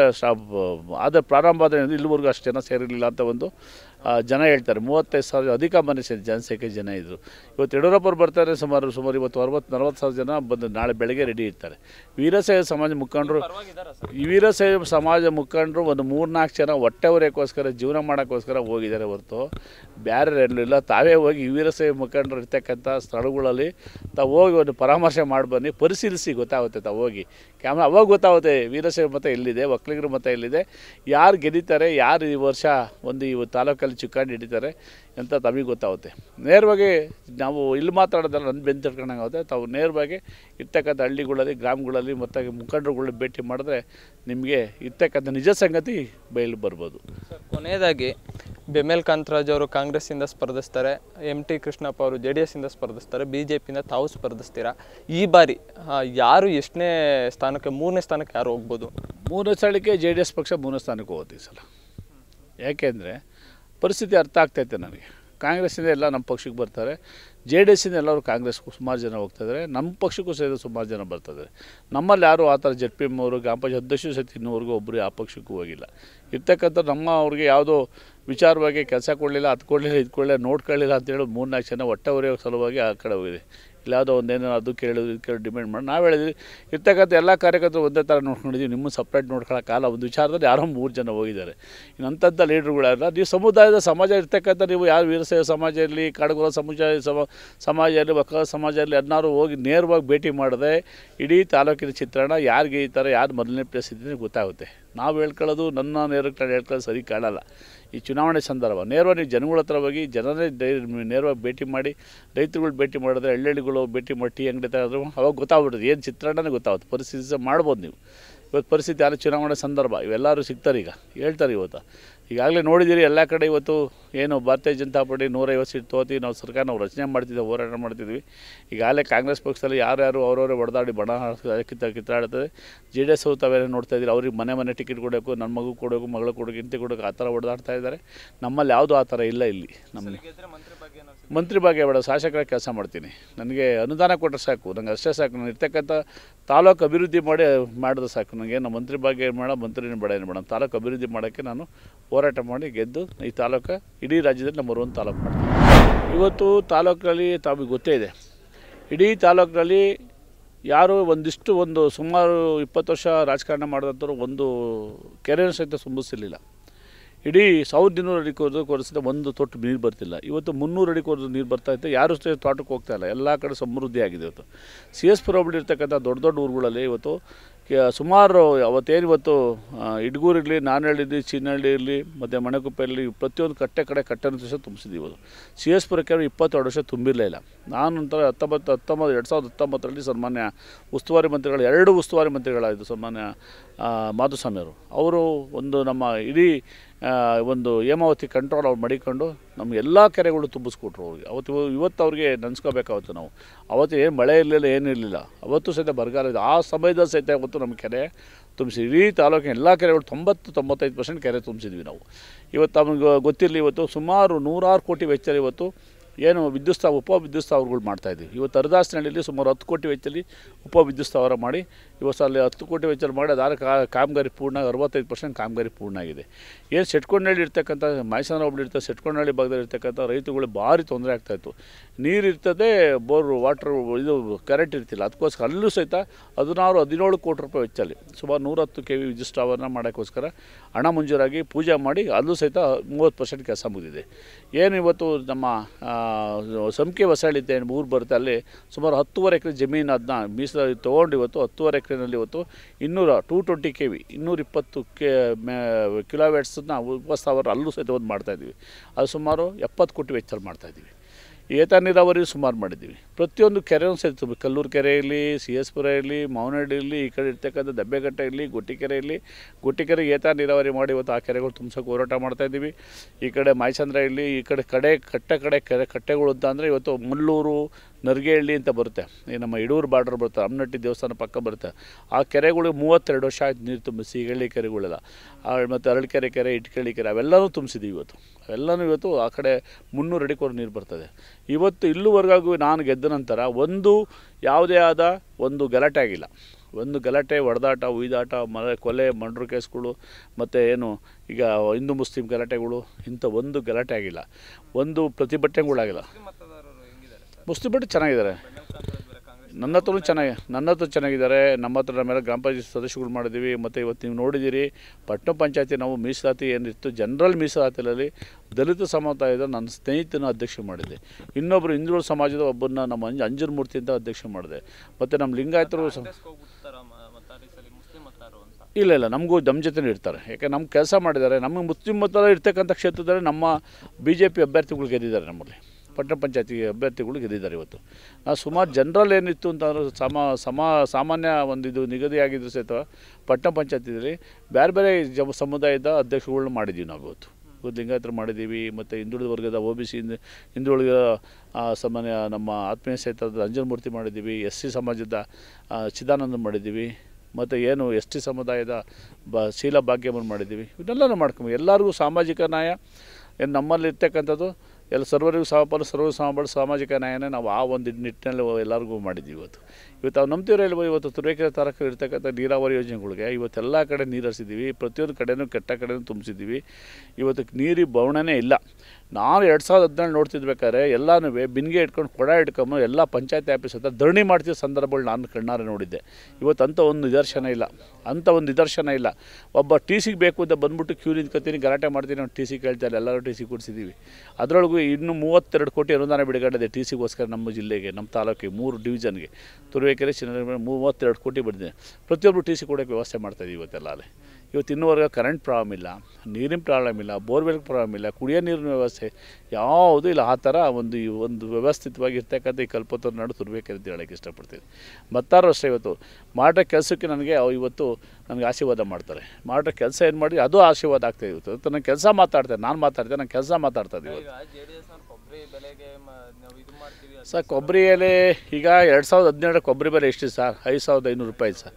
ಆದ ಪ್ರಾರಂಭ ಆದ್ರೆ ಇಲ್ಲಿವರೆಗೂ ಅಷ್ಟು ಜನ ಸೇರಿರಲಿಲ್ಲ ಅಂತ ಒಂದು ಜನ ಹೇಳ್ತಾರೆ ಮೂವತ್ತೈದು ಸಾವಿರ ಅಧಿಕ ಮನುಷ್ಯ ಜನಸಂಖ್ಯೆ ಜನ ಇದ್ದರು ಇವತ್ತು ಯಡಿಯೂರಪ್ಪರು ಬರ್ತಾರೆ ಸುಮಾರು ಸುಮಾರು ಇವತ್ತು ಅರವತ್ತು ನಲವತ್ತು ಸಾವಿರ ಜನ ಬಂದು ನಾಳೆ ಬೆಳಗ್ಗೆ ರೆಡಿ ಇರ್ತಾರೆ ವೀರಶೈವ ಸಮಾಜ ಮುಖಂಡರು ವೀರಶೈವ ಸಮಾಜ ಮುಖಂಡರು ಒಂದು ಮೂರ್ನಾಲ್ಕು ಜನ ಹೊಟ್ಟೆವರೆಗೋಸ್ಕರ ಜೀವನ ಮಾಡೋಕ್ಕೋಸ್ಕರ ಹೋಗಿದ್ದಾರೆ ಹೊರತು ಬೇರೆ ಇಲ್ಲ ತಾವೇ ಹೋಗಿ ವೀರಶೈವ ಮುಖಂಡರು ಇರ್ತಕ್ಕಂಥ ಸ್ಥಳಗಳಲ್ಲಿ ತಾವು ಹೋಗಿ ಒಂದು ಪರಾಮರ್ಶೆ ಮಾಡಿ ಬನ್ನಿ ಪರಿಶೀಲಿಸಿ ಗೊತ್ತಾಗುತ್ತೆ ತಾವು ಹೋಗಿ ಕ್ಯಾಮ್ರಾ ಅವಾಗ ಗೊತ್ತಾಗುತ್ತೆ ವೀರಶೈವ ಮತ ಎಲ್ಲಿದೆ ಒಕ್ಕಲಿಗರ ಮತ ಎಲ್ಲಿದೆ ಯಾರು ಗೆದ್ದಿತಾರೆ ಯಾರು ಈ ವರ್ಷ ಒಂದು ಇವತ್ತು ತಾಲೂಕಲ್ಲಿ ಎಲ್ಲಿ ಚಿಕ್ಕಾಡಿ ಹಿಡಿತಾರೆ ಅಂತ ತಮಗೆ ಗೊತ್ತಾಗುತ್ತೆ ನೇರವಾಗಿ ನಾವು ಇಲ್ಲಿ ಮಾತಾಡೋದಲ್ಲ ನನ್ನ ಬೆನ್ನು ತಾವು ನೇರವಾಗಿ ಇರ್ತಕ್ಕಂಥ ಹಳ್ಳಿಗಳಲ್ಲಿ ಗ್ರಾಮಗಳಲ್ಲಿ ಮತ್ತಾಗಿ ಮುಖಂಡರುಗಳು ಭೇಟಿ ಮಾಡಿದ್ರೆ ನಿಮಗೆ ಇರ್ತಕ್ಕಂಥ ನಿಜ ಸಂಗತಿ ಬಯಲು ಬರ್ಬೋದು ಕೊನೆಯದಾಗಿ ಬೆಮೆಲ್ ಕಾಂತರಾಜ್ ಅವರು ಕಾಂಗ್ರೆಸ್ಸಿಂದ ಸ್ಪರ್ಧಿಸ್ತಾರೆ ಎಂ ಟಿ ಕೃಷ್ಣಪ್ಪ ಅವರು ಜೆ ಡಿ ಎಸ್ಸಿಂದ ಸ್ಪರ್ಧಿಸ್ತಾರೆ ಬಿ ಜೆ ಪಿಯಿಂದ ತಾವು ಸ್ಪರ್ಧಿಸ್ತೀರಾ ಈ ಬಾರಿ ಯಾರು ಎಷ್ಟನೇ ಸ್ಥಾನಕ್ಕೆ ಮೂರನೇ ಸ್ಥಾನಕ್ಕೆ ಯಾರು ಹೋಗ್ಬೋದು ಮೂರನೇ ಸ್ಥಳಕ್ಕೆ ಜೆ ಡಿ ಎಸ್ ಪಕ್ಷ ಮೂರನೇ ಸ್ಥಾನಕ್ಕೆ ಹೋಗುತ್ತೆ ಈ ಸಲ ಯಾಕೆಂದರೆ ಪರಿಸ್ಥಿತಿ ಅರ್ಥ ಆಗ್ತೈತೆ ನನಗೆ ಕಾಂಗ್ರೆಸ್ಸಿಂದ ಎಲ್ಲ ನಮ್ಮ ಪಕ್ಷಕ್ಕೆ ಬರ್ತಾರೆ ಜೆ ಡಿ ಎಸ್ಸಿಂದ ಎಲ್ಲರೂ ಕಾಂಗ್ರೆಸ್ಗೂ ಸುಮಾರು ಜನ ಹೋಗ್ತಾಯಿದ್ದಾರೆ ನಮ್ಮ ಪಕ್ಷಕ್ಕೂ ಸಹಿತ ಸುಮಾರು ಜನ ಬರ್ತಾಯಿದ್ದಾರೆ ನಮ್ಮಲ್ಲಿ ಯಾರು ಆ ಥರ ಜಡ್ ಪಿ ಎಮ್ ಅವರು ಗ್ರಾಮ ಪಂಚಾಯತ್ ಅಧ್ಯಕ್ಷರು ಸಹಿತ ಇನ್ನೂವರೆಗೂ ಒಬ್ಬರು ಆ ಪಕ್ಷಕ್ಕೂ ಹೋಗಿಲ್ಲ ಇರ್ತಕ್ಕಂಥ ನಮ್ಮ ಅವ್ರಿಗೆ ಯಾವುದೋ ವಿಚಾರವಾಗಿ ಕೆಲಸ ಕೊಡಲಿಲ್ಲ ಅದು ಕೊಡಲಿಲ್ಲ ಇದು ಕೊಡಲಿಲ್ಲ ನೋಡ್ಕೊಳ್ಳಿಲ್ಲ ಅಂತೇಳಿ ನಾಲ್ಕು ಜನ ಒಟ್ಟವರೇ ಸಲುವಾಗಿ ಆ ಕಡೆ ಹೋಗಿದೆ ಇಲ್ಲ ಯಾವುದೋ ಒಂದೇನೋ ಅದು ಕೇಳೋದು ಇದು ಕೇಳಿ ಡಿಮ್ಯಾಂಡ್ ಮಾಡಿ ನಾವು ಹೇಳಿದ್ವಿ ಇರ್ತಕ್ಕಂಥ ಎಲ್ಲ ಕಾರ್ಯಕರ್ತರು ಒಂದೇ ಥರ ನೋಡ್ಕೊಂಡಿದ್ದೀವಿ ನಿಮ್ಮ ಸಪ್ರೇಟ್ ಕಾಲ ಒಂದು ವಿಚಾರದಲ್ಲಿ ಯಾರೋ ಮೂರು ಜನ ಹೋಗಿದ್ದಾರೆ ಇನ್ನು ಅಂಥದ್ದ ಲೀಡ್ರುಗಳೆಲ್ಲ ನೀವು ಸಮುದಾಯದ ಸಮಾಜ ಇರ್ತಕ್ಕಂಥ ನೀವು ಯಾರು ವೀರಸೇವ ಸಮಾಜ ಇರಲಿ ಕಾಡುಗೋಲ ಸಮಾಜದಲ್ಲಿ ಸಮಾಜ ಇರಲಿ ಒಕ್ಕಲ ಸಮಾಜ ಇರಲಿ ಅದನ್ನಾರು ಹೋಗಿ ನೇರವಾಗಿ ಭೇಟಿ ಮಾಡಿದೆ ಇಡೀ ತಾಲೂಕಿನ ಚಿತ್ರಣ ಯಾರಿಗೆ ಈ ಥರ ಯಾರು ಮೊದಲನೇ ಪ್ಲೇಸ್ ಇದ್ದೀನಿ ಗೊತ್ತಾಗುತ್ತೆ ನಾವು ಹೇಳ್ಕೊಳ್ಳೋದು ನನ್ನ ನೇರ ಹೇಳ್ಕೊಳ್ಳೋದು ಸರಿ ಕಾಣಲ್ಲ ಈ ಚುನಾವಣೆ ಸಂದರ್ಭ ನೇರವಾಗಿ ಜನಗಳ ಹತ್ರ ಹೋಗಿ ಜನರೇ ನೇರವಾಗಿ ಭೇಟಿ ಮಾಡಿ ರೈತರುಗಳು ಭೇಟಿ ಮಾಡಿದ್ರೆ ಹಳ್ಳಿಗಳು ಭೇಟಿ ಮಾಡಿ ಟೀ ಅಂಗಡಿ ಆದರೂ ಅವಾಗ ಗೊತ್ತಾಗ್ಬಿಡ್ತದೆ ಏನು ಚಿತ್ರಣನೇ ಗೊತ್ತಾಗುತ್ತೆ ಪರಿಸ್ಥಿತಿ ಮಾಡ್ಬೋದು ನೀವು ಇವತ್ತು ಪರಿಸ್ಥಿತಿ ಯಾರು ಚುನಾವಣೆ ಸಂದರ್ಭ ಇವೆಲ್ಲರೂ ಸಿಗ್ತಾರೆ ಈಗ ಹೇಳ್ತಾರೆ ಇವತ್ತು ಈಗಾಗಲೇ ನೋಡಿದ್ದೀರಿ ಎಲ್ಲ ಕಡೆ ಇವತ್ತು ಏನು ಭಾರತೀಯ ಜನತಾ ಪಾರ್ಟಿ ನೂರೈವತ್ತು ಸೀಟ್ ತೋತಿ ನಾವು ಸರ್ಕಾರ ನಾವು ರಚನೆ ಮಾಡ್ತಿದ್ದೆ ಹೋರಾಟ ಮಾಡ್ತಿದ್ವಿ ಈಗಾಗಲೇ ಕಾಂಗ್ರೆಸ್ ಪಕ್ಷದಲ್ಲಿ ಯಾರ್ಯಾರು ಅವರವರೇ ಹೊಡೆದಾಡಿ ಬಣ ಕಿತ್ತ ಕಿತ್ತಾಡ್ತದೆ ಜೆ ಡಿ ಎಸ್ ತಾವೇನೋ ನೋಡ್ತಾ ಇದ್ದೀರಿ ಅವ್ರಿಗೆ ಮನೆ ಮನೆ ಟಿಕೆಟ್ ಕೊಡಬೇಕು ನನ್ನ ಮಗು ಕೊಡಬೇಕು ಮಗಳು ಕೊಡಬೇಕು ಇಂತಿ ಕೊಡಬೇಕು ಆ ಥರ ಹೊಡೆದಾಡ್ತಾ ಇದ್ದಾರೆ ನಮ್ಮಲ್ಲಿ ಯಾವುದೂ ಆ ಥರ ಇಲ್ಲ ಇಲ್ಲಿ ನಮ್ಮಲ್ಲಿ ಮಂತ್ರಿ ಭಾಗ್ಯ ಬೇಡ ಶಾಸಕರ ಕೆಲಸ ಮಾಡ್ತೀನಿ ನನಗೆ ಅನುದಾನ ಕೊಟ್ಟರೆ ಸಾಕು ನನಗೆ ಅಷ್ಟೇ ಸಾಕು ನಾನು ಇರ್ತಕ್ಕಂಥ ತಾಲೂಕು ಅಭಿವೃದ್ಧಿ ಮಾಡಿ ಮಾಡಿದ್ರೆ ಸಾಕು ನನಗೆ ನಮ್ಮ ಮಂತ್ರಿ ಭಾಗ್ಯ ಏನು ಮಂತ್ರಿನೇ ಬೇಡ ಏನು ಮೇಡಮ್ ತಾಲೂಕು ಅಭಿವೃದ್ಧಿ ಮಾಡೋಕ್ಕೆ ನಾನು ಹೋರಾಟ ಮಾಡಿ ಗೆದ್ದು ಈ ತಾಲೂಕು ಇಡೀ ರಾಜ್ಯದಲ್ಲಿ ನಂಬರ್ ಒನ್ ತಾಲೂಕು ಮಾಡ್ತೀವಿ ಇವತ್ತು ತಾಲೂಕಲ್ಲಿ ತಮಗೆ ಗೊತ್ತೇ ಇದೆ ಇಡೀ ತಾಲೂಕಿನಲ್ಲಿ ಯಾರು ಒಂದಿಷ್ಟು ಒಂದು ಸುಮಾರು ಇಪ್ಪತ್ತು ವರ್ಷ ರಾಜಕಾರಣ ಮಾಡಿದಂಥವ್ರು ಒಂದು ಕೆರೆಯನ್ನು ಸಹಿತ ತುಂಬಿಸಿರಲಿಲ್ಲ ಇಡೀ ಸಾವಿರದ ಇನ್ನೂರು ಅಡಿ ಕೊರೆದು ಒಂದು ತೊಟ್ಟು ನೀರು ಬರ್ತಿಲ್ಲ ಇವತ್ತು ಮುನ್ನೂರು ಅಡಿ ಕೊರೆದು ನೀರು ಬರ್ತಾ ಇತ್ತು ಯಾರು ಸಹ ತೋಟಕ್ಕೆ ಹೋಗ್ತಾ ಇಲ್ಲ ಎಲ್ಲ ಕಡೆ ಸಮೃದ್ಧಿ ಆಗಿದೆ ಇವತ್ತು ಸಿ ಎಸ್ ಪುರ ಇರ್ತಕ್ಕಂಥ ದೊಡ್ಡ ದೊಡ್ಡ ಊರುಗಳಲ್ಲಿ ಇವತ್ತು ಸುಮಾರು ಅವತ್ತೇನು ಇವತ್ತು ಇಡ್ಗೂರಿರಲಿ ನಾನಹಳ್ಳಿ ಚಿನ್ನಹಳ್ಳಿ ಇರಲಿ ಮತ್ತು ಮಣೆಕುಪ್ಪೆ ಇರಲಿ ಪ್ರತಿಯೊಂದು ಕಟ್ಟೆ ಕಡೆ ಕಟ್ಟೆ ವರ್ಷ ತುಂಬಿಸಿದ್ದೀವಿ ಅದು ಸಿ ಎಸ್ ಪುರಕ್ಕೆ ಇಪ್ಪತ್ತೆರಡು ವರ್ಷ ತುಂಬಿರಲೇ ಇಲ್ಲ ನಾನು ನಂತರ ಹತ್ತೊಂಬತ್ತು ಹತ್ತೊಂಬತ್ತು ಎರಡು ಸಾವಿರದ ಹತ್ತೊಂಬತ್ತರಲ್ಲಿ ಸನ್ಮಾನ್ಯ ಉಸ್ತುವಾರಿ ಮಂತ್ರಿಗಳು ಎರಡು ಉಸ್ತುವಾರಿ ಮಂತ್ರಿಗಳಾಯಿತು ಸನ್ಮಾನ್ಯ ಮಾಧುಸ್ವಾಮಿಯವರು ಅವರು ಒಂದು ನಮ್ಮ ಇಡೀ ಒಂದು ಹೇಮಾವತಿ ಕಂಟ್ರೋಲ್ ಅವ್ರು ಮಡಿಕೊಂಡು ನಮಗೆಲ್ಲ ಕೆರೆಗಳು ತುಂಬಿಸ್ಕೊಟ್ರು ಅವ್ರಿಗೆ ಅವತ್ತು ಇವತ್ತು ಅವ್ರಿಗೆ ನೆನೆಸ್ಕೋಬೇಕಾಗುತ್ತೆ ನಾವು ಅವತ್ತು ಏನು ಮಳೆ ಇರಲಿಲ್ಲ ಏನಿರಲಿಲ್ಲ ಅವತ್ತು ಸಹಿತ ಬರಗಾಲ ಇದೆ ಆ ಸಮಯದ ಸಹಿತ ಅವತ್ತು ನಮ್ಮ ಕೆರೆ ತುಂಬಿಸಿ ಇಡೀ ತಾಲೂಕಿನ ಎಲ್ಲ ಕೆರೆಗಳು ತೊಂಬತ್ತು ತೊಂಬತ್ತೈದು ಪರ್ಸೆಂಟ್ ಕೆರೆ ತುಂಬಿಸಿದ್ವಿ ನಾವು ಇವತ್ತು ಅವ್ನಿಗೆ ಗೊತ್ತಿರಲಿ ಇವತ್ತು ಸುಮಾರು ನೂರಾರು ಕೋಟಿ ವೆಚ್ಚ ಇವತ್ತು ಏನು ವಿದ್ಯುತ್ ಸ್ಥಾವ ಉಪ ವಿದ್ಯುತ್ ಸ್ಥಾವರಗಳು ಇದ್ದೀವಿ ಇವತ್ತು ಅರದಾಸನಹಳ್ಳಿಯಲ್ಲಿ ಸುಮಾರು ಹತ್ತು ಕೋಟಿ ವೆಚ್ಚದಲ್ಲಿ ಉಪ ವಿದ್ಯುತ್ ಸ್ಥಾವರ ಮಾಡಿ ಇವತ್ತು ಅಲ್ಲಿ ಹತ್ತು ಕೋಟಿ ವೆಚ್ಚದಲ್ಲಿ ಮಾಡಿ ಅದರ ಕಾಮಗಾರಿ ಪೂರ್ಣ ಅರವತ್ತೈದು ಪರ್ಸೆಂಟ್ ಕಾಮಗಾರಿ ಪೂರ್ಣ ಆಗಿದೆ ಏನು ಸೆಟ್ಕೊಂಡಳ್ಳಿ ಇರ್ತಕ್ಕಂಥ ಮೈಸೂರು ಹೋಬಳಿ ಇರ್ತದೆ ಸೆಟ್ಕೊಂಡಳ್ಳಿ ಭಾಗದಲ್ಲಿ ಇರ್ತಕ್ಕಂಥ ರೈತಗಳು ಭಾರಿ ತೊಂದರೆ ಆಗ್ತಾಯಿತ್ತು ನೀರು ಇರ್ತದೆ ಬೋರ್ ವಾಟ್ರ್ ಇದು ಕರೆಂಟ್ ಇರ್ತಿಲ್ಲ ಅದಕ್ಕೋಸ್ಕರ ಅಲ್ಲೂ ಸಹಿತ ಹದಿನಾರು ಹದಿನೇಳು ಕೋಟಿ ರೂಪಾಯಿ ವೆಚ್ಚಲ್ಲಿ ಸುಮಾರು ನೂರತ್ತು ಕೆ ವಿ ವಿದ್ಯುತ್ ಸ್ಥಾವರನ ಮಾಡೋಕ್ಕೋಸ್ಕರ ಹಣ ಮಂಜೂರಾಗಿ ಪೂಜೆ ಮಾಡಿ ಅಲ್ಲೂ ಸಹಿತ ಮೂವತ್ತು ಪರ್ಸೆಂಟ್ ಕೆಲಸ ಮುಗಿದಿದೆ ಏನು ಇವತ್ತು ನಮ್ಮ ಸಂಖ್ಯೆ ಹೊಸಳಿದ್ದೆ ಊರು ಬರುತ್ತೆ ಅಲ್ಲಿ ಸುಮಾರು ಹತ್ತುವರೆ ಎಕರೆ ಜಮೀನು ಅದನ್ನ ಮೀಸಲಾಗಿ ತೊಗೊಂಡು ಇವತ್ತು ಹತ್ತುವರೆ ಎಕರೆನಲ್ಲಿ ಇವತ್ತು ಇನ್ನೂರ ಟೂ ಟ್ವೆಂಟಿ ಕೆ ವಿ ಇನ್ನೂರಿಪ್ಪತ್ತು ಕೆ ಮೇ ಕಿಲೋವ್ಯಾಟ್ಸನ್ನ ಒಂಬತ್ತು ಅಲ್ಲೂ ಸಹಿತ ಒಂದು ಮಾಡ್ತಾಯಿದ್ದೀವಿ ಅದು ಸುಮಾರು ಎಪ್ಪತ್ತು ಕೋಟಿ ವೆಚ್ಚದಲ್ಲಿ ಮಾಡ್ತಾಯಿದ್ದೀವಿ ಏತ ನೀರಾವರಿ ಸುಮಾರು ಮಾಡಿದ್ದೀವಿ ಪ್ರತಿಯೊಂದು ಕೆರೆಯೂ ಸೇರಿಸ್ಬೇಕು ಕಲ್ಲೂರು ಕೆರೆ ಇರಲಿ ಸಿ ಎಸ್ ಪುರ ಇರಲಿ ಮಾವನಹಳ್ಳಿ ಇರಲಿ ಈ ಕಡೆ ಇರ್ತಕ್ಕಂಥ ದಬ್ಬೆಗಟ್ಟೆ ಇರಲಿ ಕೆರೆಯಲ್ಲಿ ಇರಲಿ ಕೆರೆ ಏತ ನೀರಾವರಿ ಮಾಡಿ ಇವತ್ತು ಆ ಕೆರೆಗಳು ತುಂಬಿಸೋಕೆ ಹೋರಾಟ ಮಾಡ್ತಾಯಿದ್ದೀವಿ ಈ ಕಡೆ ಮಾಯಚಂದ್ರ ಇರಲಿ ಈ ಕಡೆ ಕಡೆ ಕಟ್ಟೆ ಕಡೆ ಕೆರೆ ಕಟ್ಟೆಗಳು ಅಂತ ಅಂದರೆ ಇವತ್ತು ಮುಲ್ಲೂರು ನರ್ಗೆಹಳ್ಳಿ ಅಂತ ಬರುತ್ತೆ ಈ ನಮ್ಮ ಇಡೂರು ಬಾರ್ಡರ್ ಬರುತ್ತೆ ಅಮ್ನಟ್ಟಿ ದೇವಸ್ಥಾನ ಪಕ್ಕ ಬರುತ್ತೆ ಆ ಕೆರೆಗಳು ಮೂವತ್ತೆರಡು ವರ್ಷ ಆಯ್ತು ನೀರು ತುಂಬಿಸಿ ಹಳ್ಳಿ ಕೆರೆಗಳೆಲ್ಲ ಮತ್ತು ಅರಳಿಕೆರೆ ಕೆರೆ ಇಟ್ಕಳ್ಳಿ ಕೆರೆ ಅವೆಲ್ಲನೂ ತುಂಬಿಸಿದ್ವಿ ಇವತ್ತು ಅವೆಲ್ಲನೂ ಇವತ್ತು ಆ ಕಡೆ ಮುನ್ನೂರು ಅಡಿಕೋರು ನೀರು ಬರ್ತದೆ ಇವತ್ತು ಇಲ್ಲಿವರೆಗಾಗೂ ನಾನು ಗೆದ್ದ ನಂತರ ಒಂದು ಯಾವುದೇ ಆದ ಒಂದು ಗಲಾಟೆ ಆಗಿಲ್ಲ ಒಂದು ಗಲಾಟೆ ಹೊಡೆದಾಟ ಉಯ್ದಾಟ ಮ ಕೊಲೆ ಮಂಡ್ರು ಕೇಸ್ಗಳು ಮತ್ತು ಏನು ಈಗ ಹಿಂದೂ ಮುಸ್ಲಿಂ ಗಲಾಟೆಗಳು ಇಂಥ ಒಂದು ಗಲಾಟೆ ಆಗಿಲ್ಲ ಒಂದು ಪ್ರತಿಭಟನೆಗಳಾಗಿಲ್ಲ ಮುಸ್ಲಿಂ ಬಿಟ್ಟು ಚೆನ್ನಾಗಿದ್ದಾರೆ ನನ್ನ ಹತ್ರನೂ ಚೆನ್ನಾಗಿ ನನ್ನ ಹತ್ರ ಚೆನ್ನಾಗಿದ್ದಾರೆ ನಮ್ಮ ಹತ್ರ ಮೇಲೆ ಗ್ರಾಮ ಪಂಚಾಯತ್ ಸದಸ್ಯಗಳು ಮಾಡಿದ್ದೀವಿ ಮತ್ತು ಇವತ್ತು ನೀವು ನೋಡಿದ್ದೀರಿ ಪಟ್ಟಣ ಪಂಚಾಯತಿ ನಾವು ಮೀಸಲಾತಿ ಏನಿತ್ತು ಜನರಲ್ ಮೀಸಲಾತಿಯಲ್ಲಿ ದಲಿತ ಸಮುದಾಯದ ನನ್ನ ಸ್ನೇಹಿತನ ಅಧ್ಯಕ್ಷ ಮಾಡಿದೆ ಇನ್ನೊಬ್ಬರು ಹಿಂದುಳಿದ ಸಮಾಜದ ಒಬ್ಬರನ್ನ ನಮ್ಮ ಅಂಜ ಮೂರ್ತಿ ಅಂತ ಅಧ್ಯಕ್ಷ ಮಾಡಿದೆ ಮತ್ತು ನಮ್ಮ ಲಿಂಗಾಯತರು ಇಲ್ಲ ಇಲ್ಲ ನಮಗೂ ದಮ್ ಜೊತೆನೇ ಇರ್ತಾರೆ ಯಾಕೆ ನಮ್ಮ ಕೆಲಸ ಮಾಡಿದ್ದಾರೆ ನಮ್ಮ ಮುಸ್ಲಿಂ ಮತ ಇರ್ತಕ್ಕಂಥ ಕ್ಷೇತ್ರದಲ್ಲಿ ನಮ್ಮ ಬಿ ಜೆ ಪಿ ಅಭ್ಯರ್ಥಿಗಳು ಗೆದ್ದಿದ್ದಾರೆ ನಮ್ಮಲ್ಲಿ ಪಟ್ಟಣ ಪಂಚಾಯತಿ ಅಭ್ಯರ್ಥಿಗಳು ಗೆದ್ದಿದ್ದಾರೆ ಇವತ್ತು ಸುಮಾರು ಜನರಲ್ ಏನಿತ್ತು ಅಂತಂದ್ರೆ ಸಮ ಸಮ ಸಾಮಾನ್ಯ ಒಂದು ಇದು ನಿಗದಿಯಾಗಿದ್ದರೂ ಸಹಿತ ಪಟ್ಟಣ ಪಂಚಾಯತಿಯಲ್ಲಿ ಬೇರೆ ಬೇರೆ ಜ ಸಮುದಾಯದ ಅಧ್ಯಕ್ಷಗಳನ್ನ ಮಾಡಿದ್ದೀವಿ ನಾವು ಇವತ್ತು ಲಿಂಗಾಯತರ ಮಾಡಿದ್ದೀವಿ ಮತ್ತು ಹಿಂದುಳಿದ ವರ್ಗದ ಒ ಬಿ ಸಿ ಹಿಂದುಳಿದ ಸಾಮಾನ್ಯ ನಮ್ಮ ಆತ್ಮೀಯ ಸಹಿತದ ರಂಜನಮೂರ್ತಿ ಮಾಡಿದ್ದೀವಿ ಎಸ್ ಸಿ ಸಮಾಜದ ಚಿದಾನಂದ ಮಾಡಿದ್ದೀವಿ ಮತ್ತು ಏನು ಎಸ್ ಟಿ ಸಮುದಾಯದ ಬ ಶೀಲ ಭಾಗ್ಯವನ್ನು ಮಾಡಿದ್ದೀವಿ ಇವನ್ನೆಲ್ಲನೂ ಮಾಡ್ಕೊಂಬಿ ಎಲ್ಲರಿಗೂ ಸಾಮಾಜಿಕ ನ್ಯಾಯ ಏನು ನಮ್ಮಲ್ಲಿರ್ತಕ್ಕಂಥದ್ದು ಎಲ್ಲ ಸರ್ವರಿಗೂ ಸಮಪಾಲು ಸರ್ವ ಸಾಮಾಜಿಕ ನ್ಯಾಯನೇ ನಾವು ಆ ಒಂದು ನಿಟ್ಟಿನಲ್ಲಿ ಎಲ್ಲರಿಗೂ ಮಾಡಿದ್ದೀವಿ ಇವತ್ತು ಇವತ್ತು ನಾವು ನಂಬ್ತೀವ್ರ ಇಲ್ವೋ ಇವತ್ತು ತುರೇಕೆರೆ ತಾರಕ ಇರ್ತಕ್ಕಂಥ ನೀರಾವರಿ ಯೋಜನೆಗಳಿಗೆ ಇವತ್ತೆಲ್ಲ ಕಡೆ ನೀರು ಹರಿಸಿದ್ದೀವಿ ಪ್ರತಿಯೊಂದು ಕಡೆನೂ ಕೆಟ್ಟ ಕಡೆಯೂ ತುಂಬಿಸಿದ್ದೀವಿ ಇವತ್ತು ನೀರಿ ಬವಣೆನೇ ಇಲ್ಲ ನಾನು ಎರಡು ಸಾವಿರದ ಹದಿನೇಳು ನೋಡ್ತಿದ್ಬೇಕಾದ್ರೆ ಎಲ್ಲನೂ ಬಿನ್ಗೆ ಇಟ್ಕೊಂಡು ಕೊಡ ಇಟ್ಕೊಂಡು ಎಲ್ಲ ಪಂಚಾಯತ್ ಆಫೀಸ್ ಹತ್ರ ಧರಣಿ ಮಾಡ್ತಿದ್ದ ಸಂದರ್ಭಗಳು ನಾನು ಕಣ್ಣಾರೆ ನೋಡಿದ್ದೆ ಇವತ್ತು ಅಂಥ ಒಂದು ನಿದರ್ಶನ ಇಲ್ಲ ಅಂಥ ಒಂದು ನಿದರ್ಶನ ಇಲ್ಲ ಒಬ್ಬ ಟಿ ಸಿಗೆ ಬೇಕು ಅಂತ ಬಂದ್ಬಿಟ್ಟು ಕ್ಯೂ ನಿಂತ್ಕೊತೀನಿ ಗಲಾಟೆ ಮಾಡ್ತೀನಿ ಅವ್ನು ಟಿ ಸಿ ಕೇಳ್ತಾರೆ ಎಲ್ಲರೂ ಟಿ ಸಿ ಕೊಡಿಸಿದ್ದೀವಿ ಅದರೊಳಗೂ ಇನ್ನೂ ಮೂವತ್ತೆರಡು ಕೋಟಿ ಅನುದಾನ ಬಿಡುಗಡೆ ಇದೆ ಟಿ ಸಿಗೋಸ್ಕರ ನಮ್ಮ ಜಿಲ್ಲೆಗೆ ನಮ್ಮ ತಾಲೂಕಿಗೆ ಮೂರು ಡಿವಿಜನ್ಗೆ ತುರುವೆ ಚಿನ್ನ ಮೂವತ್ತೆರಡು ಕೋಟಿ ಬಂದಿದೆ ಪ್ರತಿಯೊಬ್ಬರು ಟಿ ಸಿ ಕೊಡೋಕ್ಕೆ ವ್ಯವಸ್ಥೆ ಇದ್ದೀವಿ ಇವತ್ತೆಲ್ಲ ಅಲ್ಲಿ ಇವತ್ತು ತಿನ್ನುವರ್ಗ ಕರೆಂಟ್ ಪ್ರಾಬ್ಲಮ್ ಇಲ್ಲ ನೀರಿನ ಪ್ರಾಬ್ಲಮ್ ಇಲ್ಲ ಬೋರ್ವೆಲ್ ಪ್ರಾಬ್ಲಮ್ ಇಲ್ಲ ಕುಡಿಯೋ ನೀರಿನ ವ್ಯವಸ್ಥೆ ಯಾವುದು ಇಲ್ಲ ಆ ಥರ ಒಂದು ಈ ಒಂದು ವ್ಯವಸ್ಥಿತವಾಗಿ ಇರ್ತಕ್ಕಂಥ ಈ ಕಲ್ಪತರು ನಾಡು ಅಂತ ಹೇಳೋಕ್ಕೆ ಇಷ್ಟಪಡ್ತೀನಿ ಮತ್ತಾರು ಅಷ್ಟೇ ಇವತ್ತು ಮಾಡೋ ಕೆಲಸಕ್ಕೆ ನನಗೆ ಇವತ್ತು ನನಗೆ ಆಶೀರ್ವಾದ ಮಾಡ್ತಾರೆ ಮಾಡೋ ಕೆಲಸ ಏನು ಮಾಡಿ ಅದು ಆಶೀರ್ವಾದ ಆಗ್ತಾ ಇವತ್ತು ನನ್ನ ಕೆಲಸ ಮಾತಾಡ್ತಾರೆ ನಾನು ಮಾತಾಡ್ತೇನೆ ನನ್ನ ಕೆಲಸ ಮಾತಾಡ್ತಾ ಇವತ್ತು ಸರ್ ಕೊಬ್ಬರಿ ಎಲೆ ಈಗ ಎರಡು ಸಾವಿರದ ಹದಿನೇಳು ಕೊಬ್ಬರಿ ಬೆಲೆ ಎಷ್ಟು ಸರ್ ಐದು ಸಾವಿರದ ಐನೂರು ರೂಪಾಯಿ ಸರ್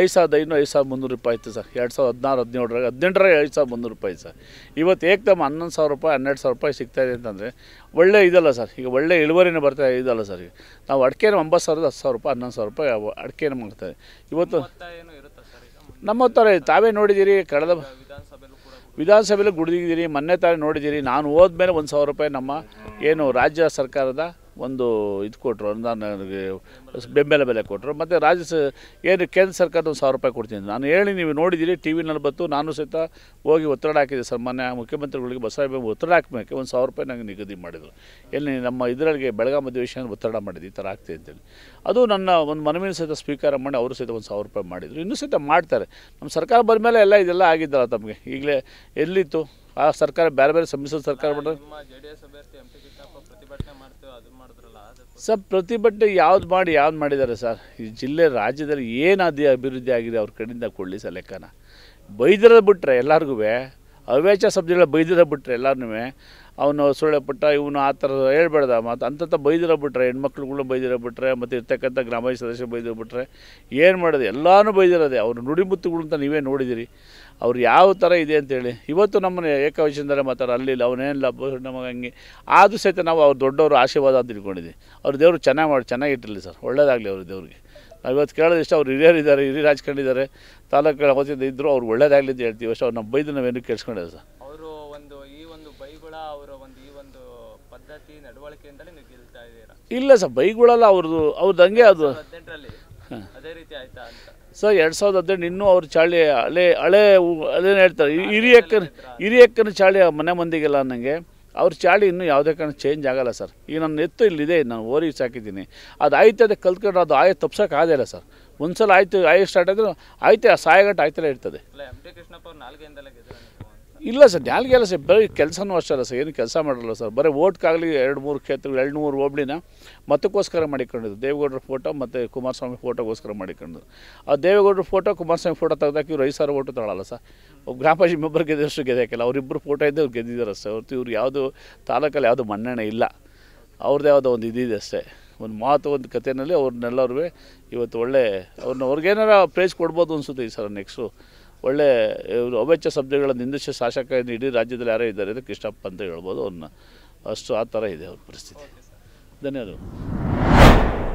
ಐದು ಸಾವಿರದ ಐನೂರು ಐದು ಸಾವಿರದ ಮುನ್ನೂರು ರೂಪಾಯಿ ಇತ್ತು ಸರ್ ಎರಡು ಸಾವಿರದ ಹದಿನಾರು ಹದಿನೇಳರಾಗ ಹದಿನೆಂಟರಾಗ ಐದು ಸಾವಿರದ ಮುನ್ನೂರು ರೂಪಾಯಿ ಸರ್ ಇವತ್ತು ಏಕದಮ್ ಹನ್ನೊಂದು ಸಾವಿರ ರೂಪಾಯಿ ಹನ್ನೆರಡು ಸಾವಿರ ರೂಪಾಯಿ ಸಿಗ್ತಾ ಇದೆ ಅಂತಂದರೆ ಒಳ್ಳೆ ಇದಲ್ಲ ಸರ್ ಈಗ ಒಳ್ಳೆ ಇಳುವರಿನೇ ಬರ್ತಾ ಇದಲ್ಲ ಸರ್ ಈಗ ನಾವು ಅಡಿಕೆನ ಒಂಬತ್ತು ಸಾವಿರದ ಹತ್ತು ಸಾವಿರ ರೂಪಾಯಿ ಹನ್ನೊಂದು ಸಾವಿರ ರೂಪಾಯಿ ಅಡಿಕೆನೂ ಮಾಡ್ತಾರೆ ಇವತ್ತು ನಮ್ಮ ಥರ ತಾವೇ ನೋಡಿದ್ದೀರಿ ಕಳೆದ ವಿಧಾನಸಭೆಯಲ್ಲಿ ಗುಡಿದಿದ್ದೀರಿ ಮೊನ್ನೆ ತಾವೇ ನೋಡಿದ್ದೀರಿ ನಾನು ಹೋದ್ಮೇಲೆ ಒಂದು ಸಾವಿರ ರೂಪಾಯಿ ನಮ್ಮ ಏನು ರಾಜ್ಯ ಸರ್ಕಾರದ ಒಂದು ಇದು ಕೊಟ್ಟರು ನಾನು ನನಗೆ ಬೆಂಬಲ ಬೆಲೆ ಕೊಟ್ಟರು ಮತ್ತು ರಾಜ್ಯ ಸ ಏನು ಕೇಂದ್ರ ಸರ್ಕಾರದ ಒಂದು ಸಾವಿರ ರೂಪಾಯಿ ಕೊಡ್ತೀನಿ ನಾನು ಹೇಳಿ ನೀವು ನೋಡಿದ್ದೀರಿ ಟಿ ವಿನಲ್ಲಿ ಬಂತು ನಾನು ಸಹಿತ ಹೋಗಿ ಒತ್ತಡ ಹಾಕಿದೆ ಸರ್ ಮೊನ್ನೆ ಮುಖ್ಯಮಂತ್ರಿಗಳಿಗೆ ಬಸವೇ ಒತ್ತಡ ಹಾಕಬೇಕು ಒಂದು ಸಾವಿರ ರೂಪಾಯಿ ನನಗೆ ನಿಗದಿ ಮಾಡಿದರು ಎಲ್ಲಿ ನಮ್ಮ ಇದರೊಳಗೆ ಬೆಳಗಾಂ ಅಧಿವೇಶನ ಒತ್ತಡ ಮಾಡಿದ್ದು ಈ ಥರ ಆಗ್ತಿದೆ ಅಂತೇಳಿ ಅದು ನನ್ನ ಒಂದು ಮನವಿನ ಸಹಿತ ಸ್ವೀಕಾರ ಮಾಡಿ ಅವರು ಸಹಿತ ಒಂದು ಸಾವಿರ ರೂಪಾಯಿ ಮಾಡಿದರು ಇನ್ನೂ ಸಹಿತ ಮಾಡ್ತಾರೆ ನಮ್ಮ ಸರ್ಕಾರ ಬಂದ ಮೇಲೆ ಎಲ್ಲ ಇದೆಲ್ಲ ಆಗಿದ್ದಲ್ಲ ತಮಗೆ ಈಗಲೇ ಎಲ್ಲಿತ್ತು ಆ ಸರ್ಕಾರ ಬೇರೆ ಬೇರೆ ಸಮ್ಮಿಶ್ರ ಸರ್ಕಾರ ಮಾಡಿದ್ರೆ ಸರ್ ಪ್ರತಿಭಟನೆ ಯಾವ್ದು ಮಾಡಿ ಯಾವ್ದು ಮಾಡಿದ್ದಾರೆ ಸರ್ ಈ ಜಿಲ್ಲೆ ರಾಜ್ಯದಲ್ಲಿ ಏನು ಅದೇ ಅಭಿವೃದ್ಧಿ ಆಗಿದೆ ಅವ್ರ ಕಡೆಯಿಂದ ಕೊಡಲಿ ಸರ್ ಲೆಕ್ಕನ ಬೈದಿರೋದು ಬಿಟ್ಟರೆ ಎಲ್ಲರಿಗೂ ಅವೇಚ ಸಬ್ಜೆಕ್ಟ್ ಬೈದಿರೋ ಬಿಟ್ಟರೆ ಎಲ್ಲರೂ ಅವನು ಸೊಳ್ಳೆ ಪುಟ್ಟ ಇವನು ಆ ಥರ ಹೇಳ್ಬೇಡ್ದ ಮತ್ತು ಅಂಥ ಬೈದಿರೋ ಬಿಟ್ಟರೆ ಹೆಣ್ಮಕ್ಳುಗಳು ಬೈದಿರ ಬಿಟ್ರೆ ಮತ್ತು ಇರ್ತಕ್ಕಂಥ ಗ್ರಾಮ ಸದಸ್ಯರು ಬೈದಿರೋ ಬಿಟ್ರೆ ಏನು ಮಾಡೋದು ಎಲ್ಲನೂ ಬೈದಿರೋದೆ ಅವ್ರ ನುಡಿಮುತ್ತುಗಳು ಅಂತ ನೀವೇ ನೋಡಿದಿರಿ ಅವ್ರು ಯಾವ ಥರ ಇದೆ ಅಂತೇಳಿ ಇವತ್ತು ನಮ್ಮನ್ನ ಏಕವಚನದಲ್ಲೇ ಮಾತಾರೆ ಅಲ್ಲಿಲ್ಲ ಅವನೇನಿಲ್ಲ ನಮಗೆ ಹಂಗೆ ಆದರೂ ಸಹಿತ ನಾವು ಅವ್ರು ದೊಡ್ಡವರು ಆಶೀರ್ವಾದ ಅಂತ ತಿಳ್ಕೊಂಡಿದ್ದೀವಿ ಅವ್ರ ದೇವರು ಚೆನ್ನಾಗಿ ಮಾಡಿ ಚೆನ್ನಾಗಿಟ್ಟಿರಲಿ ಸರ್ ಒಳ್ಳೇದಾಗಲಿ ಅವ್ರ ದೇವ್ರಿಗೆ ನಾವು ಇವತ್ತು ಕೇಳೋದು ಅವ್ರು ಅವ್ರು ಇದ್ದಾರೆ ಹಿರಿಯ ರಾಜಕಾರಣಿದ್ದಾರೆ ತಾಲೂಕುಗಳ ಹೋಗ್ತಿದ್ದ ಇದ್ದರು ಅವ್ರು ಒಳ್ಳೇದಾಗಲಿ ಅಂತ ಹೇಳ್ತೀವಿ ಅಷ್ಟು ಅವ್ರು ನಮ್ಮ ಬೈದು ನಾವೇನು ಕೇಳಿಸ್ಕೊಂಡಿದ್ದೆ ಸರ್ ಅವರು ಒಂದು ಈ ಒಂದು ಬೈಗುಳ ಅವರ ಒಂದು ಈ ಒಂದು ಪದ್ಧತಿ ನಡವಳಿಕೆಯಿಂದಲೇ ಗೆಲ್ತಾ ಇದ್ದೀರಾ ಇಲ್ಲ ಸರ್ ಬೈಗುಳಲ್ಲ ಅವ್ರದ್ದು ಅವ್ರದ್ದು ಹಂಗೆ ಅದು ಸರ್ ಎರಡು ಸಾವಿರದ ಹದಿನೆಂಟು ಇನ್ನೂ ಅವ್ರ ಚಾಳಿ ಹಳೆ ಹಳೆ ಅದೇನು ಹೇಳ್ತಾರೆ ಹಿರಿಯಕ್ಕನ ಹಿರಿಯಕ್ಕನ ಚಾಳಿ ಮನೆ ಮಂದಿಗೆಲ್ಲ ನನಗೆ ಅವ್ರ ಚಾಳಿ ಇನ್ನೂ ಯಾವುದೇ ಕಾರಣ ಚೇಂಜ್ ಆಗೋಲ್ಲ ಸರ್ ಈಗ ನನ್ನ ಎತ್ತು ಇಲ್ಲಿದೆ ನಾನು ಓರಿ ಸಾಕಿದ್ದೀನಿ ಅದು ಆಯ್ತು ಅದಕ್ಕೆ ಕಲ್ತ್ಕೊಂಡು ಅದು ಆಯ ತಪ್ಸೋಕೆ ಇಲ್ಲ ಸರ್ ಒಂದು ಸಲ ಆಯಿತು ಆಯ ಸ್ಟಾರ್ಟ್ ಆದರೂ ಆಯ್ತು ಆ ಸಾಯಗಟ್ಟು ಆಯ್ತಲ್ಲ ಇರ್ತದೆ ಇಲ್ಲ ಸರ್ ನಾಲ್ಗೆಲ್ಲ ಸರ್ ಬರೀ ಕೆಲಸನೂ ಅಷ್ಟಲ್ಲ ಸರ್ ಏನು ಕೆಲಸ ಮಾಡಲ್ಲ ಸರ್ ಬರೀ ಓಟ್ಗಾಗಲಿ ಎರಡು ಮೂರು ಕ್ಷೇತ್ರಗಳು ಎರಡು ಮೂರು ಹೋಬಳಿನ ಮತಕ್ಕೋಸ್ಕರ ಮಾಡಿಕೊಂಡಿದ್ದು ದೇವೇಗೌಡರ ಫೋಟೋ ಮತ್ತು ಕುಮಾರಸ್ವಾಮಿ ಫೋಟೋಗೋಸ್ಕರ ಮಾಡಿಕೊಂಡು ಆ ದೇವೇಗೌಡರ ಫೋಟೋ ಕುಮಾರಸ್ವಾಮಿ ಫೋಟೋ ತೆಗೆದಾಕಿ ಇವ್ರು ಐದು ಸಾವಿರ ಓಟು ತಗೊಳ್ಳಲ್ಲ ಸರ್ ಒಬ್ಬ ಗ್ರಾಮ ಪಂಚಾಯತ್ ಮೆಂಬರ್ ಗೆದ್ದಷ್ಟು ಗೆದ್ದಾಕಿಲ್ಲ ಅವರಿಬ್ಬರು ಫೋಟೋ ಇದ್ದೆ ಅವ್ರು ಗೆದ್ದಿದ್ದಾರೆ ಸರ್ ಹೊರತು ಇವ್ರು ಯಾವುದು ತಾಲೂಕಲ್ಲಿ ಯಾವುದು ಮನ್ನಣೆ ಇಲ್ಲ ಅವ್ರದ್ದೇ ಯಾವುದೋ ಒಂದು ಇದಿದೆ ಅಷ್ಟೇ ಒಂದು ಮಾತು ಒಂದು ಕಥೆಯಲ್ಲಿ ಅವ್ರನ್ನೆಲ್ಲರೂ ಇವತ್ತು ಒಳ್ಳೆ ಅವ್ರನ್ನ ಅವ್ರಿಗೇನಾರ ಪ್ರೈಸ್ ಕೊಡ್ಬೋದು ಅನಿಸುತ್ತೆ ಈ ಸಲ ನೆಕ್ಸ್ಟು ಒಳ್ಳೆ ಅವೆಚ್ಚ ಶಬ್ದಗಳ ನಿಂದಿಸಿ ಶಾಸಕ ಇಡೀ ರಾಜ್ಯದಲ್ಲಿ ಯಾರೇ ಇದ್ದಾರೆ ಅಂದರೆ ಕೃಷ್ಣಪ್ಪ ಅಂತ ಹೇಳ್ಬೋದು ಅವ್ರನ್ನ ಅಷ್ಟು ಆ ಥರ ಇದೆ ಅವ್ರ ಪರಿಸ್ಥಿತಿ ಧನ್ಯವಾದಗಳು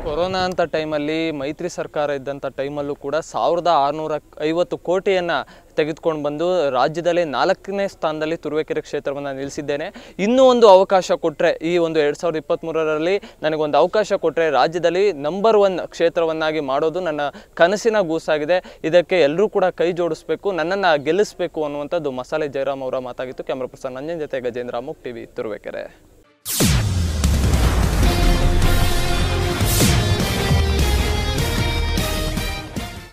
ಕೊರೋನಾ ಅಂತ ಟೈಮಲ್ಲಿ ಮೈತ್ರಿ ಸರ್ಕಾರ ಇದ್ದಂಥ ಟೈಮಲ್ಲೂ ಕೂಡ ಸಾವಿರದ ಆರುನೂರ ಐವತ್ತು ಕೋಟಿಯನ್ನು ತೆಗೆದುಕೊಂಡು ಬಂದು ರಾಜ್ಯದಲ್ಲೇ ನಾಲ್ಕನೇ ಸ್ಥಾನದಲ್ಲಿ ತುರುವೇಕೆರೆ ಕ್ಷೇತ್ರವನ್ನು ನಿಲ್ಲಿಸಿದ್ದೇನೆ ಇನ್ನೂ ಒಂದು ಅವಕಾಶ ಕೊಟ್ಟರೆ ಈ ಒಂದು ಎರಡು ಸಾವಿರದ ಇಪ್ಪತ್ತ್ಮೂರರಲ್ಲಿ ನನಗೊಂದು ಅವಕಾಶ ಕೊಟ್ಟರೆ ರಾಜ್ಯದಲ್ಲಿ ನಂಬರ್ ಒನ್ ಕ್ಷೇತ್ರವನ್ನಾಗಿ ಮಾಡೋದು ನನ್ನ ಕನಸಿನ ಗೂಸಾಗಿದೆ ಇದಕ್ಕೆ ಎಲ್ಲರೂ ಕೂಡ ಕೈ ಜೋಡಿಸಬೇಕು ನನ್ನನ್ನು ಗೆಲ್ಲಿಸಬೇಕು ಅನ್ನುವಂಥದ್ದು ಮಸಾಲೆ ಜಯರಾಮ್ ಅವರ ಮಾತಾಗಿತ್ತು ಕ್ಯಾಮ್ರಾ ಪರ್ಸನ್ ನಂಜನ್ ಜೊತೆ ಗಜೇಂದ್ರ ಟಿ ಟಿವಿ ತುರುವೇಕೆರೆ